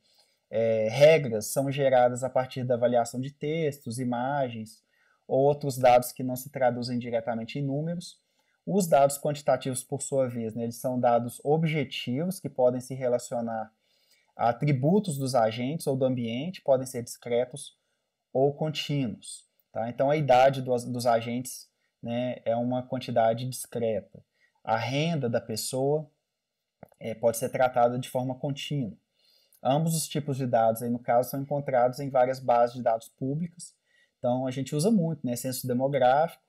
é, regras são geradas a partir da avaliação de textos, imagens ou outros dados que não se traduzem diretamente em números. Os dados quantitativos, por sua vez, né, eles são dados objetivos que podem se relacionar a atributos dos agentes ou do ambiente, podem ser discretos ou contínuos. Tá? Então, a idade dos, dos agentes né, é uma quantidade discreta. A renda da pessoa é, pode ser tratada de forma contínua. Ambos os tipos de dados, aí, no caso, são encontrados em várias bases de dados públicas. Então, a gente usa muito, né? Censo demográfico,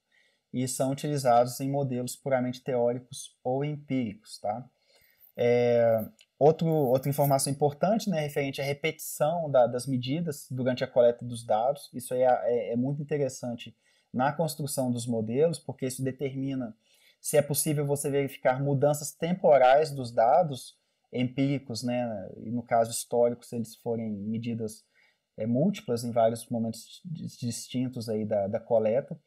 e são utilizados em modelos puramente teóricos ou empíricos. Tá? É, outro, outra informação importante né, referente à repetição da, das medidas durante a coleta dos dados, isso é, é, é, muito interessante na construção dos modelos, porque isso determina se é possível você verificar mudanças temporais dos dados empíricos, né, e no caso histórico, se eles forem medidas é, múltiplas em vários momentos distintos aí da, da coleta,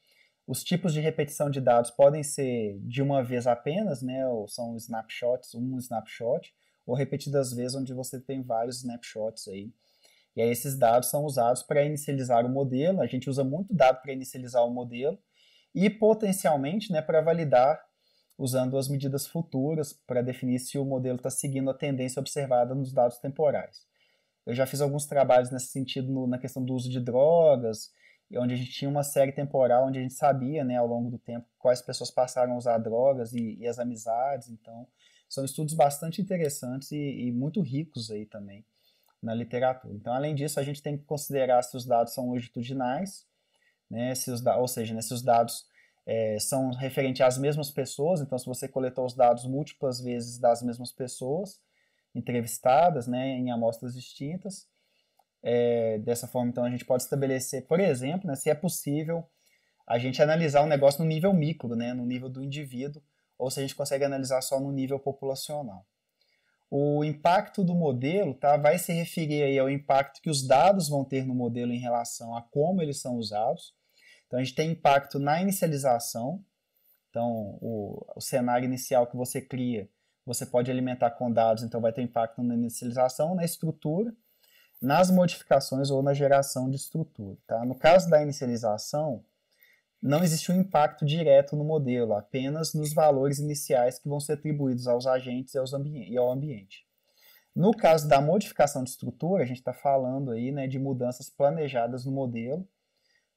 os tipos de repetição de dados podem ser de uma vez apenas, né, ou são snapshots, um snapshot, ou repetidas vezes onde você tem vários snapshots aí. E aí esses dados são usados para inicializar o modelo, a gente usa muito dado para inicializar o modelo e potencialmente, né, para validar usando as medidas futuras para definir se o modelo está seguindo a tendência observada nos dados temporais. Eu já fiz alguns trabalhos nesse sentido no, na questão do uso de drogas, onde a gente tinha uma série temporal onde a gente sabia, né, ao longo do tempo, quais pessoas passaram a usar drogas e, e as amizades. Então, são estudos bastante interessantes e, e, muito ricos aí também na literatura. Então, além disso, a gente tem que considerar se os dados são longitudinais, né, se os ou seja, né, se os dados é, são referentes às mesmas pessoas. Então, se você coletou os dados múltiplas vezes das mesmas pessoas entrevistadas, né, em amostras distintas é, dessa forma, então, a gente pode estabelecer, por exemplo, né, se é possível a gente analisar o um negócio no nível micro, né, no nível do indivíduo, ou se a gente consegue analisar só no nível populacional. O impacto do modelo tá, vai se referir aí ao impacto que os dados vão ter no modelo em relação a como eles são usados. Então, a gente tem impacto na inicialização, então, o, o cenário inicial que você cria, você pode alimentar com dados, então vai ter impacto na inicialização, na estrutura, nas modificações ou na geração de estrutura. Tá? No caso da inicialização, não existe um impacto direto no modelo, apenas nos valores iniciais que vão ser atribuídos aos agentes e, aos ambi e ao ambiente. No caso da modificação de estrutura, a gente está falando aí né, de mudanças planejadas no modelo,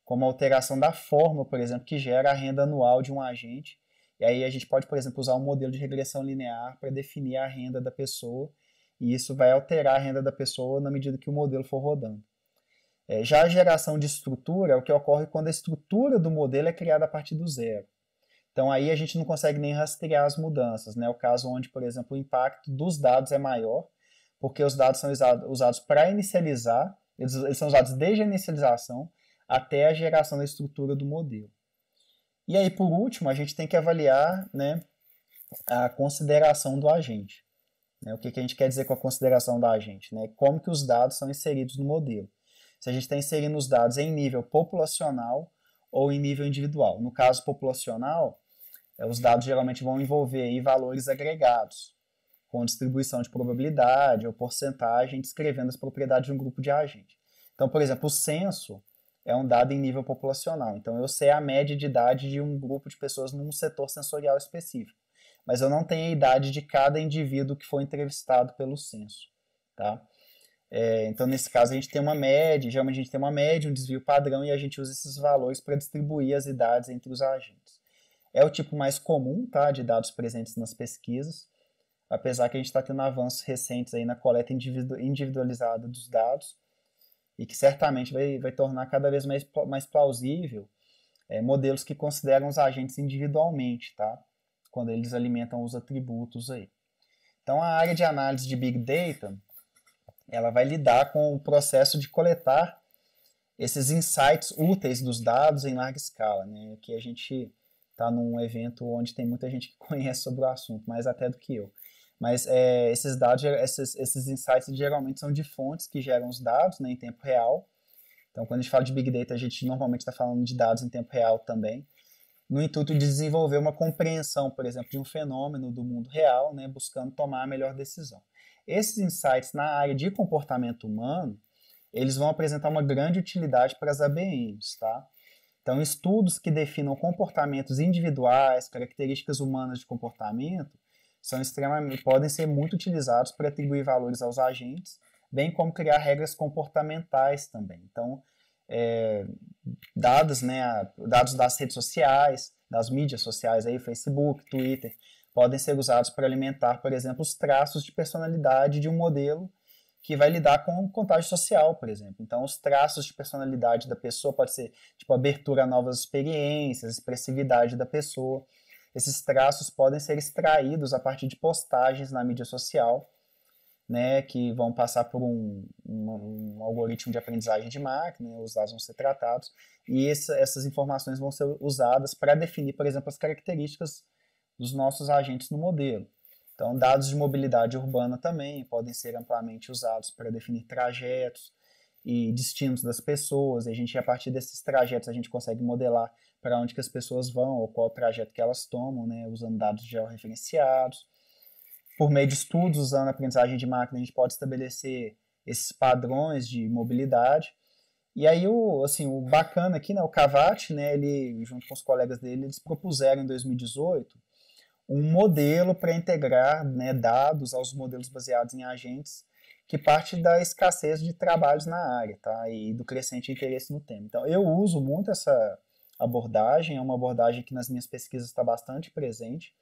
como a alteração da forma, por exemplo, que gera a renda anual de um agente. E aí a gente pode, por exemplo, usar um modelo de regressão linear para definir a renda da pessoa e isso vai alterar a renda da pessoa na medida que o modelo for rodando. É, já a geração de estrutura é o que ocorre quando a estrutura do modelo é criada a partir do zero. Então aí a gente não consegue nem rastrear as mudanças, né? O caso onde, por exemplo, o impacto dos dados é maior, porque os dados são usados para inicializar, eles, eles são usados desde a inicialização até a geração da estrutura do modelo. E aí, por último, a gente tem que avaliar né, a consideração do agente. Né? O que, que a gente quer dizer com a consideração da agente? Né? Como que os dados são inseridos no modelo? Se a gente está inserindo os dados em nível populacional ou em nível individual. No caso populacional, é, os dados geralmente vão envolver aí valores agregados, com distribuição de probabilidade ou porcentagem, descrevendo as propriedades de um grupo de agente. Então, por exemplo, o censo é um dado em nível populacional. Então, eu sei a média de idade de um grupo de pessoas num setor sensorial específico mas eu não tenho a idade de cada indivíduo que foi entrevistado pelo censo, tá? É, então, nesse caso, a gente tem uma média, geralmente a gente tem uma média, um desvio padrão, e a gente usa esses valores para distribuir as idades entre os agentes. É o tipo mais comum tá, de dados presentes nas pesquisas, apesar que a gente está tendo avanços recentes aí na coleta individualizada dos dados, e que certamente vai, vai tornar cada vez mais, mais plausível é, modelos que consideram os agentes individualmente, tá? quando eles alimentam os atributos aí. Então a área de análise de Big Data, ela vai lidar com o processo de coletar esses insights úteis dos dados em larga escala, né? Aqui a gente está num evento onde tem muita gente que conhece sobre o assunto, mais até do que eu. Mas é, esses dados, esses, esses insights geralmente são de fontes que geram os dados né, em tempo real. Então, quando a gente fala de Big Data, a gente normalmente está falando de dados em tempo real também no intuito de desenvolver uma compreensão, por exemplo, de um fenômeno do mundo real, né, buscando tomar a melhor decisão. Esses insights na área de comportamento humano, eles vão apresentar uma grande utilidade para as ABMs, tá? Então, estudos que definam comportamentos individuais, características humanas de comportamento, são extremamente, podem ser muito utilizados para atribuir valores aos agentes, bem como criar regras comportamentais também. Então, é, dados, né, dados das redes sociais, das mídias sociais, aí, Facebook, Twitter, podem ser usados para alimentar, por exemplo, os traços de personalidade de um modelo que vai lidar com contágio social, por exemplo. Então, os traços de personalidade da pessoa pode ser tipo abertura a novas experiências, expressividade da pessoa. Esses traços podem ser extraídos a partir de postagens na mídia social né, que vão passar por um, um, um, algoritmo de aprendizagem de máquina, né, os dados vão ser tratados, e essa, essas informações vão ser usadas para definir, por exemplo, as características dos nossos agentes no modelo. Então, dados de mobilidade urbana também podem ser amplamente usados para definir trajetos e destinos das pessoas, e a gente, a partir desses trajetos, a gente consegue modelar para onde que as pessoas vão, ou qual trajeto que elas tomam, né, usando dados georreferenciados, por meio de estudos usando a aprendizagem de máquina, a gente pode estabelecer esses padrões de mobilidade. E aí, o, assim, o bacana aqui, né, o Cavati, né, ele, junto com os colegas dele, eles propuseram em 2018 um modelo para integrar né, dados aos modelos baseados em agentes que parte da escassez de trabalhos na área, tá? E do crescente interesse no tema. Então, eu uso muito essa abordagem, é uma abordagem que nas minhas pesquisas está bastante presente.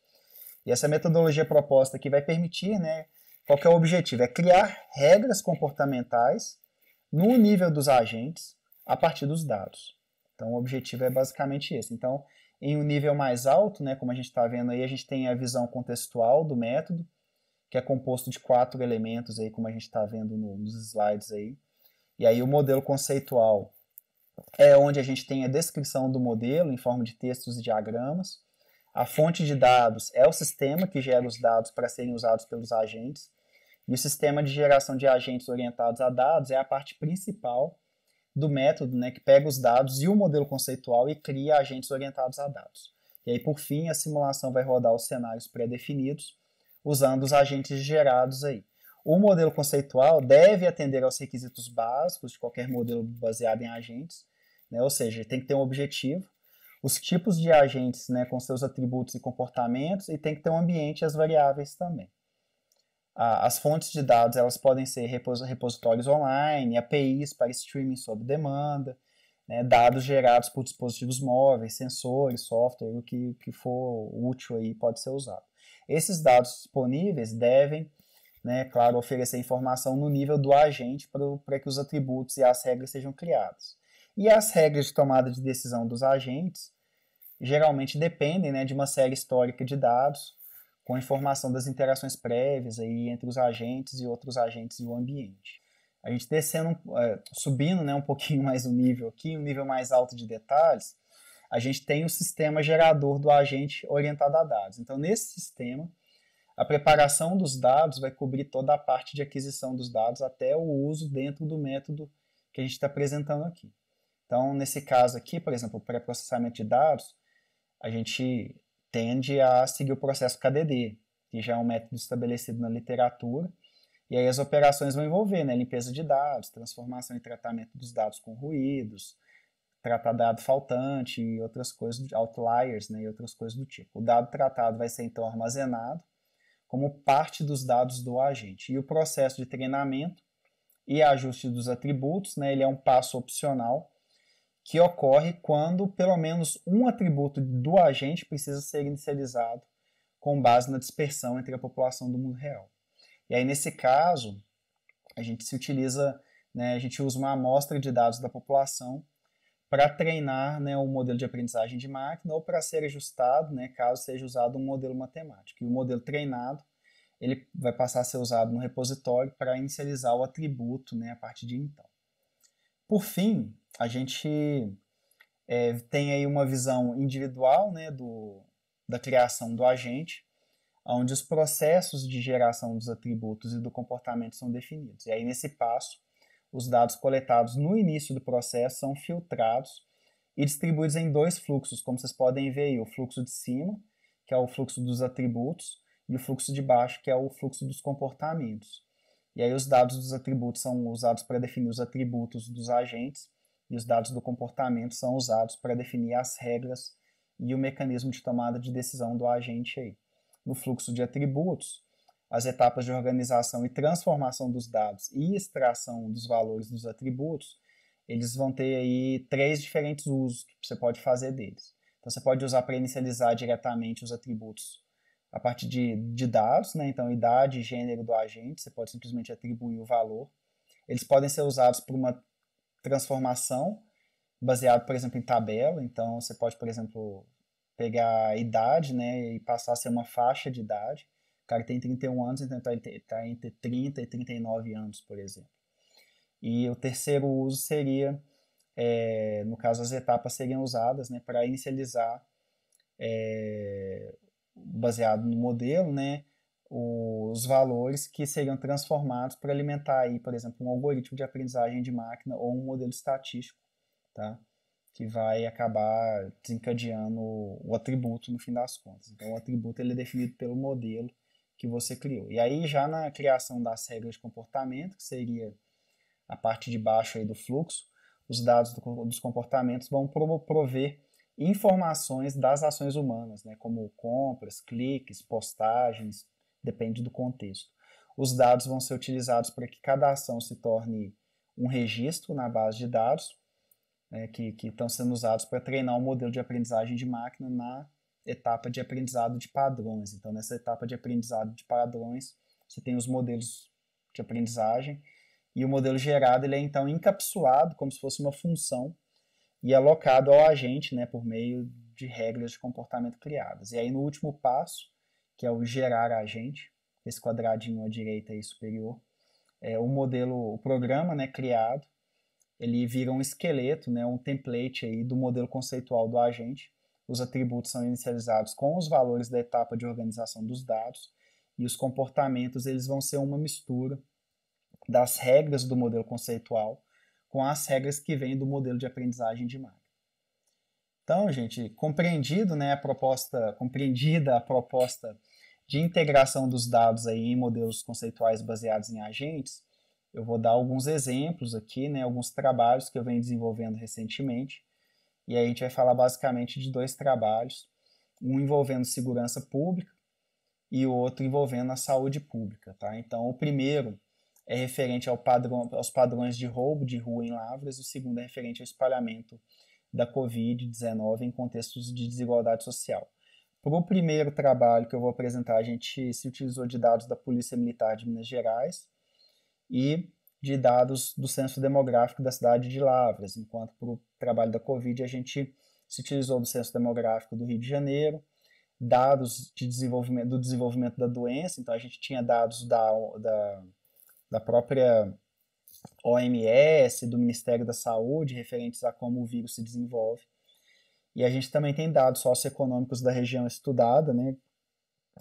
E essa metodologia proposta aqui vai permitir, né, qual é o objetivo? É criar regras comportamentais no nível dos agentes a partir dos dados. Então, o objetivo é basicamente esse. Então, em um nível mais alto, né, como a gente está vendo aí, a gente tem a visão contextual do método, que é composto de quatro elementos aí, como a gente está vendo no, nos slides aí. E aí o modelo conceitual é onde a gente tem a descrição do modelo em forma de textos e diagramas. A fonte de dados é o sistema que gera os dados para serem usados pelos agentes. E o sistema de geração de agentes orientados a dados é a parte principal do método, né, que pega os dados e o modelo conceitual e cria agentes orientados a dados. E aí, por fim, a simulação vai rodar os cenários pré-definidos usando os agentes gerados aí. O modelo conceitual deve atender aos requisitos básicos de qualquer modelo baseado em agentes, né? ou seja, tem que ter um objetivo, os tipos de agentes né, com seus atributos e comportamentos e tem que ter um ambiente e as variáveis também. as fontes de dados elas podem ser repositórios online, APIs para streaming sob demanda, né, dados gerados por dispositivos móveis, sensores, software, o que, que for útil aí pode ser usado. Esses dados disponíveis devem, né, claro, oferecer informação no nível do agente para que os atributos e as regras sejam criados. E as regras de tomada de decisão dos agentes geralmente dependem né, de uma série histórica de dados com informação das interações prévias aí entre os agentes e outros agentes e o ambiente. A gente descendo, é, subindo né, um pouquinho mais o nível aqui, um nível mais alto de detalhes, a gente tem o sistema gerador do agente orientado a dados. Então, nesse sistema, a preparação dos dados vai cobrir toda a parte de aquisição dos dados até o uso dentro do método que a gente está apresentando aqui. Então, nesse caso aqui, por exemplo, o pré-processamento de dados, a gente tende a seguir o processo KDD, que já é um método estabelecido na literatura. E aí as operações vão envolver né, limpeza de dados, transformação e tratamento dos dados com ruídos, tratar dado faltante e outras coisas, outliers né, e outras coisas do tipo. O dado tratado vai ser então armazenado como parte dos dados do agente. E o processo de treinamento e ajuste dos atributos, né, ele é um passo opcional que ocorre quando pelo menos um atributo do agente precisa ser inicializado com base na dispersão entre a população do mundo real. E aí, nesse caso, a gente se utiliza, né, a gente usa uma amostra de dados da população para treinar né, um modelo de aprendizagem de máquina ou para ser ajustado, né, caso seja usado um modelo matemático. E o modelo treinado ele vai passar a ser usado no repositório para inicializar o atributo né, a partir de então. Por fim, a gente é, tem aí uma visão individual né, do, da criação do agente, onde os processos de geração dos atributos e do comportamento são definidos. E aí, nesse passo, os dados coletados no início do processo são filtrados e distribuídos em dois fluxos, como vocês podem ver aí, o fluxo de cima, que é o fluxo dos atributos, e o fluxo de baixo, que é o fluxo dos comportamentos. E aí os dados dos atributos são usados para definir os atributos dos agentes e os dados do comportamento são usados para definir as regras e o mecanismo de tomada de decisão do agente aí. No fluxo de atributos, as etapas de organização e transformação dos dados e extração dos valores dos atributos, eles vão ter aí três diferentes usos que você pode fazer deles. Então você pode usar para inicializar diretamente os atributos a partir de, de dados, né? então idade e gênero do agente, você pode simplesmente atribuir o valor. Eles podem ser usados por uma transformação baseado, por exemplo, em tabela, então você pode, por exemplo, pegar a idade né? e passar a ser uma faixa de idade. O cara tem 31 anos, então ele está tá entre 30 e 39 anos, por exemplo. E o terceiro uso seria, é, no caso, as etapas seriam usadas né, para inicializar é, baseado no modelo, né, os valores que seriam transformados para alimentar aí, por exemplo, um algoritmo de aprendizagem de máquina ou um modelo estatístico, tá? Que vai acabar desencadeando o atributo no fim das contas. Então, o atributo ele é definido pelo modelo que você criou. E aí, já na criação das regras de comportamento, que seria a parte de baixo aí do fluxo, os dados do, dos comportamentos vão prover informações das ações humanas, né, como compras, cliques, postagens, depende do contexto. Os dados vão ser utilizados para que cada ação se torne um registro na base de dados, né, que, que estão sendo usados para treinar o um modelo de aprendizagem de máquina na etapa de aprendizado de padrões. Então, nessa etapa de aprendizado de padrões, você tem os modelos de aprendizagem e o modelo gerado ele é então encapsulado como se fosse uma função e alocado ao agente né, por meio de regras de comportamento criadas. E aí no último passo, que é o gerar agente, esse quadradinho à direita e superior, é o modelo, o programa né, criado, ele vira um esqueleto, né, um template aí do modelo conceitual do agente. Os atributos são inicializados com os valores da etapa de organização dos dados e os comportamentos eles vão ser uma mistura das regras do modelo conceitual com as regras que vêm do modelo de aprendizagem de máquina. Então, gente, compreendido, né, a proposta, compreendida a proposta de integração dos dados aí em modelos conceituais baseados em agentes, eu vou dar alguns exemplos aqui, né, alguns trabalhos que eu venho desenvolvendo recentemente. E aí a gente vai falar basicamente de dois trabalhos, um envolvendo segurança pública e o outro envolvendo a saúde pública, tá? Então, o primeiro é referente ao padrão, aos padrões de roubo de rua em Lavras, o segundo é referente ao espalhamento da Covid-19 em contextos de desigualdade social. Para o primeiro trabalho que eu vou apresentar, a gente se utilizou de dados da Polícia Militar de Minas Gerais e de dados do censo demográfico da cidade de Lavras, enquanto para o trabalho da Covid a gente se utilizou do censo demográfico do Rio de Janeiro, dados de desenvolvimento, do desenvolvimento da doença, então a gente tinha dados da, da da própria OMS, do Ministério da Saúde, referentes a como o vírus se desenvolve. E a gente também tem dados socioeconômicos da região estudada, né,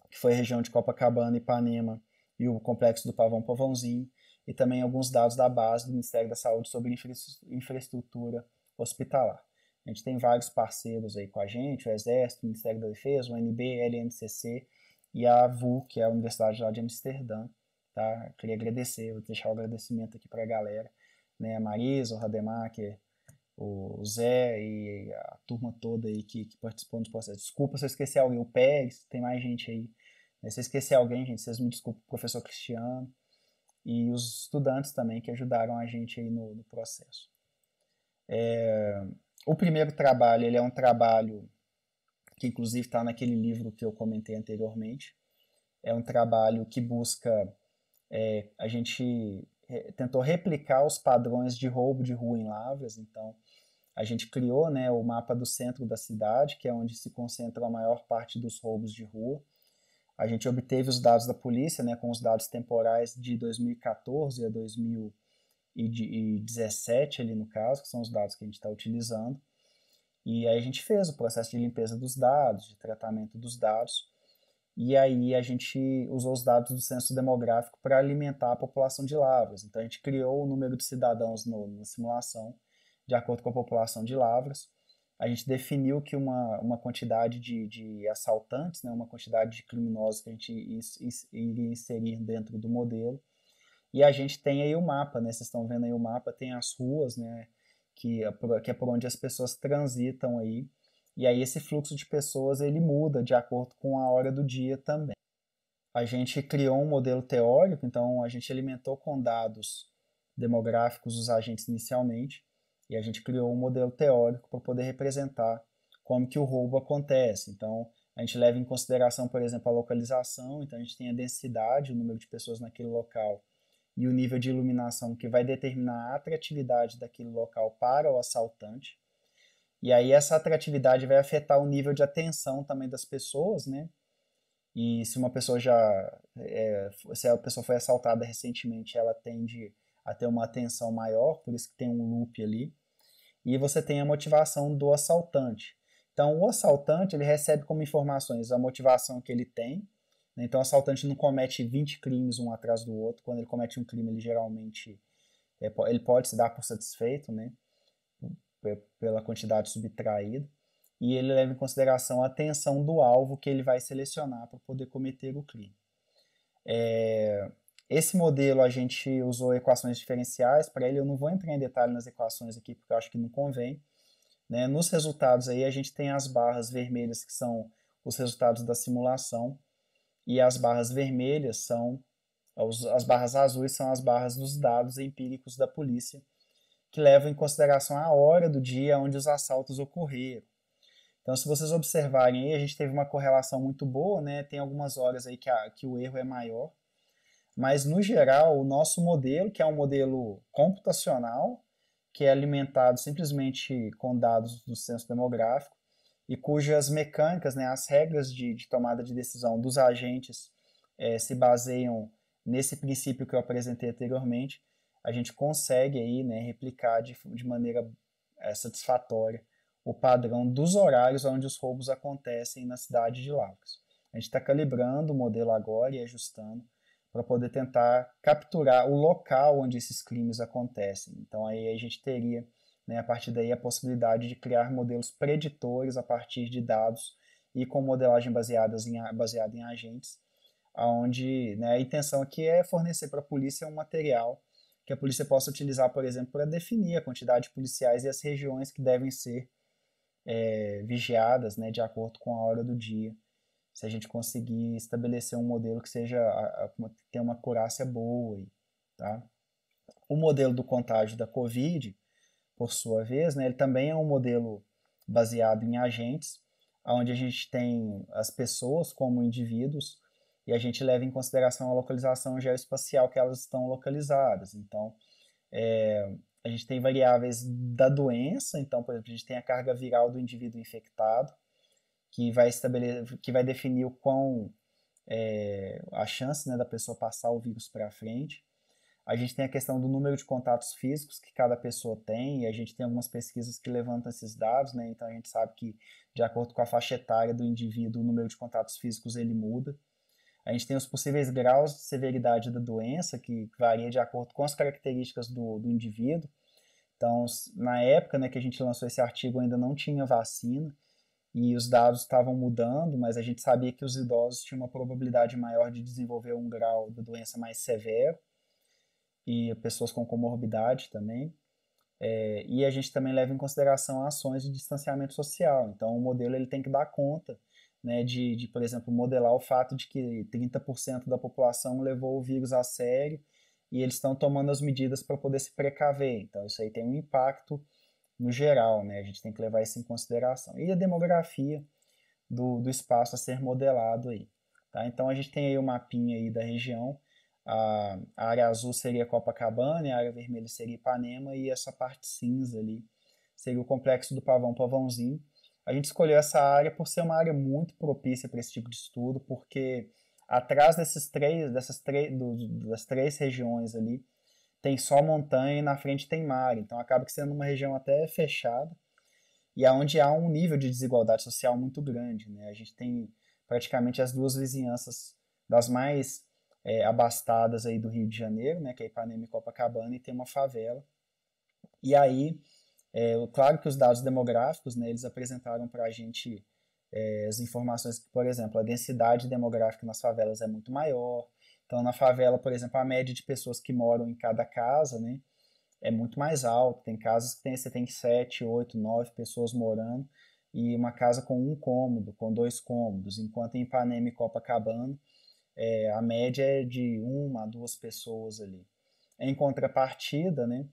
que foi a região de Copacabana, Ipanema e o complexo do Pavão Pavãozinho, e também alguns dados da base do Ministério da Saúde sobre infraestrutura hospitalar. A gente tem vários parceiros aí com a gente, o Exército, o Ministério da Defesa, o NB, LNCC e a VU, que é a Universidade de Amsterdã, tá? Queria agradecer, vou deixar o agradecimento aqui para a galera, né? A Marisa, o Rademar, que o Zé e a turma toda aí que, que participou do processo. Desculpa se eu esqueci alguém, o Pérez, tem mais gente aí. Né, se eu esqueci alguém, gente, vocês me desculpem, o professor Cristiano e os estudantes também que ajudaram a gente aí no, no processo. É, o primeiro trabalho, ele é um trabalho que inclusive está naquele livro que eu comentei anteriormente. É um trabalho que busca é, a gente é, tentou replicar os padrões de roubo de rua em Lavras, então a gente criou né, o mapa do centro da cidade, que é onde se concentra a maior parte dos roubos de rua. A gente obteve os dados da polícia, né, com os dados temporais de 2014 a 2017, ali no caso, que são os dados que a gente está utilizando. E aí a gente fez o processo de limpeza dos dados, de tratamento dos dados, e aí a gente usou os dados do censo demográfico para alimentar a população de Lavras. Então a gente criou o número de cidadãos no, na simulação de acordo com a população de Lavras. A gente definiu que uma, uma quantidade de, de assaltantes, né, uma quantidade de criminosos que a gente iria inserir dentro do modelo. E a gente tem aí o mapa, né? Vocês estão vendo aí o mapa, tem as ruas, né? Que é, por, que é por onde as pessoas transitam aí e aí esse fluxo de pessoas ele muda de acordo com a hora do dia também. A gente criou um modelo teórico, então a gente alimentou com dados demográficos os agentes inicialmente e a gente criou um modelo teórico para poder representar como que o roubo acontece. Então a gente leva em consideração, por exemplo, a localização, então a gente tem a densidade, o número de pessoas naquele local e o nível de iluminação que vai determinar a atratividade daquele local para o assaltante. E aí essa atratividade vai afetar o nível de atenção também das pessoas, né? E se uma pessoa já. É, se a pessoa foi assaltada recentemente, ela tende a ter uma atenção maior, por isso que tem um loop ali. E você tem a motivação do assaltante. Então, o assaltante ele recebe como informações a motivação que ele tem. Né? Então, o assaltante não comete 20 crimes um atrás do outro. Quando ele comete um crime, ele geralmente é, ele pode se dar por satisfeito, né? pela quantidade subtraída, e ele leva em consideração a tensão do alvo que ele vai selecionar para poder cometer o crime. É, esse modelo a gente usou equações diferenciais para ele, eu não vou entrar em detalhe nas equações aqui porque eu acho que não convém. Né? Nos resultados aí a gente tem as barras vermelhas que são os resultados da simulação e as barras vermelhas são as barras azuis são as barras dos dados empíricos da polícia que levam em consideração a hora do dia onde os assaltos ocorreram. Então, se vocês observarem aí, a gente teve uma correlação muito boa, né? Tem algumas horas aí que, a, que o erro é maior. Mas, no geral, o nosso modelo, que é um modelo computacional, que é alimentado simplesmente com dados do censo demográfico, e cujas mecânicas, né, as regras de, de tomada de decisão dos agentes é, se baseiam nesse princípio que eu apresentei anteriormente, a gente consegue aí, né, replicar de, de maneira é, satisfatória o padrão dos horários onde os roubos acontecem na cidade de Lavras. A gente está calibrando o modelo agora e ajustando para poder tentar capturar o local onde esses crimes acontecem. Então aí a gente teria, né, a partir daí, a possibilidade de criar modelos preditores a partir de dados e com modelagem baseadas em, baseada em agentes, onde né, a intenção aqui é fornecer para a polícia um material que a polícia possa utilizar, por exemplo, para definir a quantidade de policiais e as regiões que devem ser é, vigiadas, né, de acordo com a hora do dia. Se a gente conseguir estabelecer um modelo que seja tenha uma curácia boa, aí, tá? O modelo do contágio da COVID, por sua vez, né, ele também é um modelo baseado em agentes, onde a gente tem as pessoas como indivíduos e a gente leva em consideração a localização geoespacial que elas estão localizadas. Então, é, a gente tem variáveis da doença, então, por exemplo, a gente tem a carga viral do indivíduo infectado, que vai, estabelecer, que vai definir o quão é, a chance né, da pessoa passar o vírus para frente. A gente tem a questão do número de contatos físicos que cada pessoa tem, e a gente tem algumas pesquisas que levantam esses dados, né? Então a gente sabe que, de acordo com a faixa etária do indivíduo, o número de contatos físicos ele muda. A gente tem os possíveis graus de severidade da doença, que varia de acordo com as características do, do indivíduo. Então, na época né, que a gente lançou esse artigo, ainda não tinha vacina e os dados estavam mudando, mas a gente sabia que os idosos tinham uma probabilidade maior de desenvolver um grau da doença mais severo e pessoas com comorbidade também. É, e a gente também leva em consideração ações de distanciamento social. Então, o modelo ele tem que dar conta né, de, de, por exemplo, modelar o fato de que 30% da população levou o vírus a sério e eles estão tomando as medidas para poder se precaver. Então, isso aí tem um impacto no geral, né? A gente tem que levar isso em consideração. E a demografia do, do espaço a ser modelado aí. Tá? Então, a gente tem aí o um mapinha aí da região. A, a área azul seria Copacabana, a área vermelha seria Ipanema e essa parte cinza ali seria o complexo do Pavão Pavãozinho a gente escolheu essa área por ser uma área muito propícia para esse tipo de estudo, porque atrás desses três, dessas três, do, das três regiões ali, tem só montanha e na frente tem mar. Então acaba sendo uma região até fechada e aonde é há um nível de desigualdade social muito grande. Né? A gente tem praticamente as duas vizinhanças das mais é, abastadas aí do Rio de Janeiro, né, que é Ipanema e Copacabana, e tem uma favela. E aí é, claro que os dados demográficos, né, eles apresentaram para a gente é, as informações que, por exemplo, a densidade demográfica nas favelas é muito maior. Então, na favela, por exemplo, a média de pessoas que moram em cada casa, né, é muito mais alta. Tem casas que tem, você tem sete, oito, nove pessoas morando e uma casa com um cômodo, com dois cômodos. Enquanto em Ipanema e Copacabana, é, a média é de uma a duas pessoas ali. Em contrapartida, né,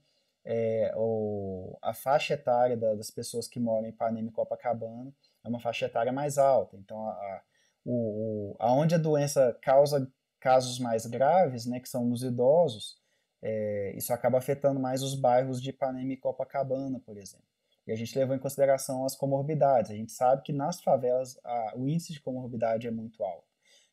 é, o, a faixa etária da, das pessoas que moram em Ipanema e Copacabana é uma faixa etária mais alta. Então, a, a, o, o, aonde a doença causa casos mais graves, né, que são nos idosos, é, isso acaba afetando mais os bairros de Ipanema e Copacabana, por exemplo. E a gente levou em consideração as comorbidades. A gente sabe que nas favelas a, o índice de comorbidade é muito alto,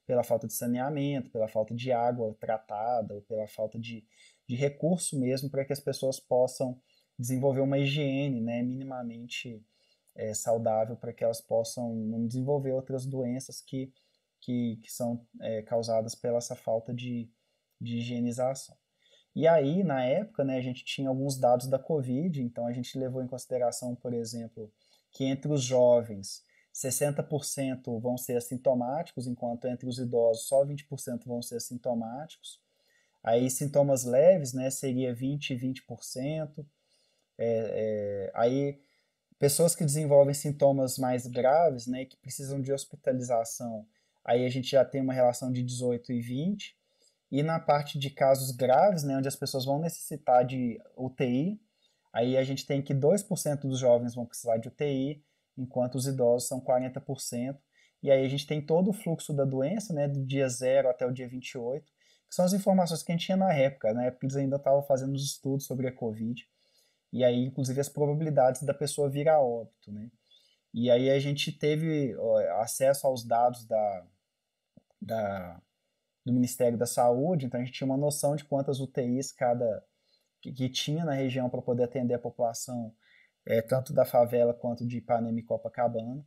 pela falta de saneamento, pela falta de água tratada, ou pela falta de, de recurso mesmo para que as pessoas possam desenvolver uma higiene né, minimamente é, saudável para que elas possam não desenvolver outras doenças que, que, que são é, causadas pela essa falta de, de higienização. E aí, na época, né, a gente tinha alguns dados da Covid, então a gente levou em consideração, por exemplo, que entre os jovens 60% vão ser assintomáticos, enquanto entre os idosos só 20% vão ser assintomáticos. Aí sintomas leves, né, seria 20 e 20%. É, é, aí pessoas que desenvolvem sintomas mais graves, né, que precisam de hospitalização, aí a gente já tem uma relação de 18 e 20. E na parte de casos graves, né, onde as pessoas vão necessitar de UTI, aí a gente tem que 2% dos jovens vão precisar de UTI, enquanto os idosos são 40%. E aí a gente tem todo o fluxo da doença, né, do dia 0 até o dia 28, são as informações que a gente tinha na época. Na época eles ainda estavam fazendo os estudos sobre a Covid, e aí, inclusive, as probabilidades da pessoa vir a óbito, né? E aí a gente teve ó, acesso aos dados da, da, do Ministério da Saúde, então a gente tinha uma noção de quantas UTIs cada que, que tinha na região para poder atender a população, é, tanto da favela quanto de Ipanema e Copacabana.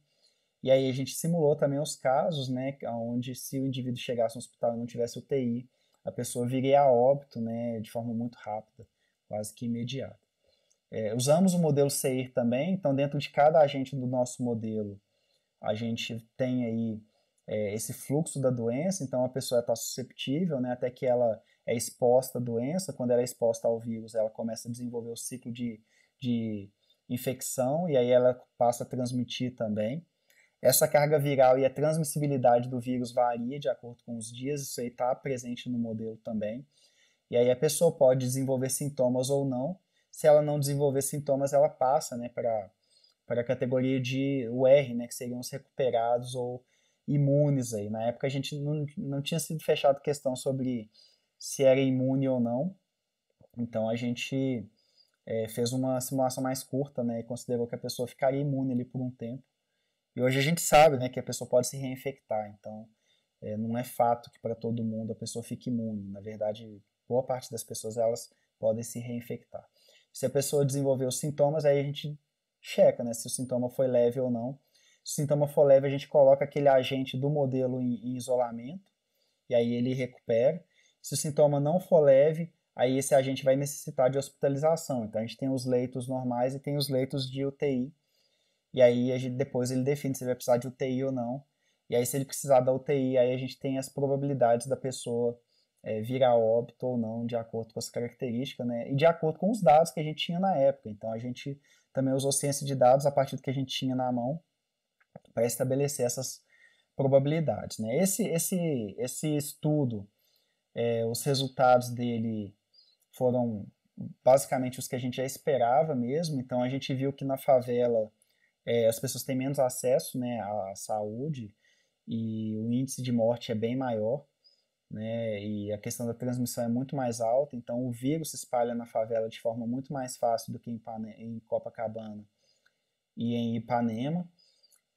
E aí a gente simulou também os casos, né, onde se o indivíduo chegasse no hospital e não tivesse UTI, a pessoa viria a óbito né, de forma muito rápida, quase que imediata. É, usamos o modelo CEIR também, então dentro de cada agente do nosso modelo, a gente tem aí é, esse fluxo da doença, então a pessoa está susceptível né, até que ela é exposta à doença, quando ela é exposta ao vírus, ela começa a desenvolver o ciclo de, de infecção e aí ela passa a transmitir também. Essa carga viral e a transmissibilidade do vírus varia de acordo com os dias, isso aí está presente no modelo também. E aí a pessoa pode desenvolver sintomas ou não. Se ela não desenvolver sintomas, ela passa né, para a categoria de UR, né, que seriam os recuperados ou imunes. Aí. Na época a gente não, não tinha sido fechado questão sobre se era imune ou não. Então a gente é, fez uma simulação mais curta né, e considerou que a pessoa ficaria imune ali por um tempo. E hoje a gente sabe né, que a pessoa pode se reinfectar, então é, não é fato que para todo mundo a pessoa fique imune. Na verdade, boa parte das pessoas elas podem se reinfectar. Se a pessoa desenvolveu sintomas, aí a gente checa né, se o sintoma foi leve ou não. Se o sintoma for leve, a gente coloca aquele agente do modelo em, em isolamento, e aí ele recupera. Se o sintoma não for leve, aí esse agente vai necessitar de hospitalização. Então a gente tem os leitos normais e tem os leitos de UTI e aí gente, depois ele define se ele vai precisar de UTI ou não. E aí, se ele precisar da UTI, aí a gente tem as probabilidades da pessoa é, virar óbito ou não, de acordo com as características, né? E de acordo com os dados que a gente tinha na época. Então, a gente também usou ciência de dados a partir do que a gente tinha na mão para estabelecer essas probabilidades, né? Esse, esse, esse estudo, é, os resultados dele foram basicamente os que a gente já esperava mesmo. Então, a gente viu que na favela é, as pessoas têm menos acesso né, à saúde e o índice de morte é bem maior, né, e a questão da transmissão é muito mais alta, então o vírus se espalha na favela de forma muito mais fácil do que em, em Copacabana e em Ipanema.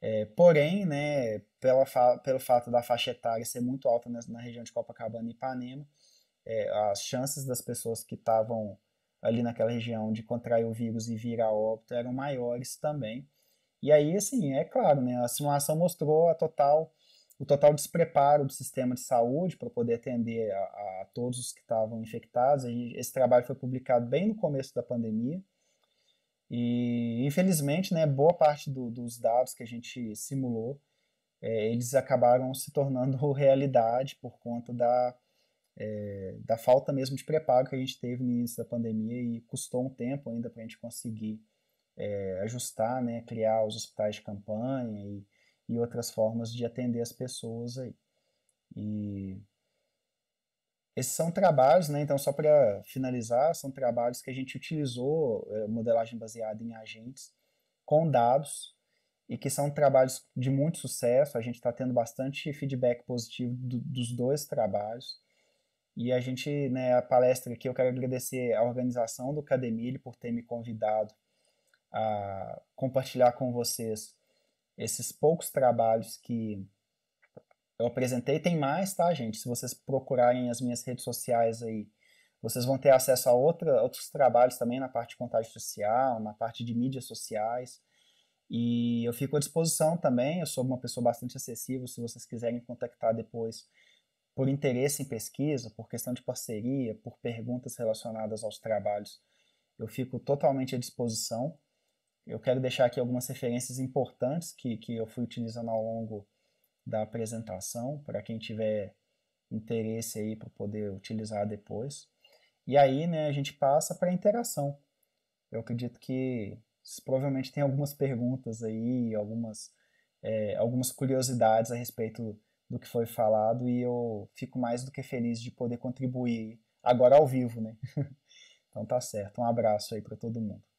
É, porém, né, pela fa pelo fato da faixa etária ser muito alta na, na região de Copacabana e Ipanema, é, as chances das pessoas que estavam ali naquela região de contrair o vírus e vir a óbito eram maiores também. E aí, assim, é claro, né, a simulação mostrou a total, o total despreparo do sistema de saúde para poder atender a, a, todos os que estavam infectados. esse trabalho foi publicado bem no começo da pandemia. E, infelizmente, né, boa parte do, dos dados que a gente simulou, é, eles acabaram se tornando realidade por conta da, é, da falta mesmo de preparo que a gente teve no início da pandemia e custou um tempo ainda para a gente conseguir é, ajustar, né, criar os hospitais de campanha e, e outras formas de atender as pessoas aí. E esses são trabalhos, né? Então, só para finalizar, são trabalhos que a gente utilizou é, modelagem baseada em agentes com dados e que são trabalhos de muito sucesso. A gente está tendo bastante feedback positivo do, dos dois trabalhos. E a gente, né, a palestra aqui, eu quero agradecer à organização do Cademile por ter me convidado a compartilhar com vocês esses poucos trabalhos que eu apresentei. Tem mais, tá, gente? Se vocês procurarem as minhas redes sociais aí, vocês vão ter acesso a outra, outros trabalhos também na parte de contagem social, na parte de mídias sociais. E eu fico à disposição também, eu sou uma pessoa bastante acessível, se vocês quiserem contactar depois por interesse em pesquisa, por questão de parceria, por perguntas relacionadas aos trabalhos, eu fico totalmente à disposição. Eu quero deixar aqui algumas referências importantes que, que eu fui utilizando ao longo da apresentação, para quem tiver interesse aí para poder utilizar depois. E aí, né, a gente passa para a interação. Eu acredito que provavelmente tem algumas perguntas aí, algumas, é, algumas curiosidades a respeito do que foi falado e eu fico mais do que feliz de poder contribuir agora ao vivo, né? então tá certo. Um abraço aí para todo mundo.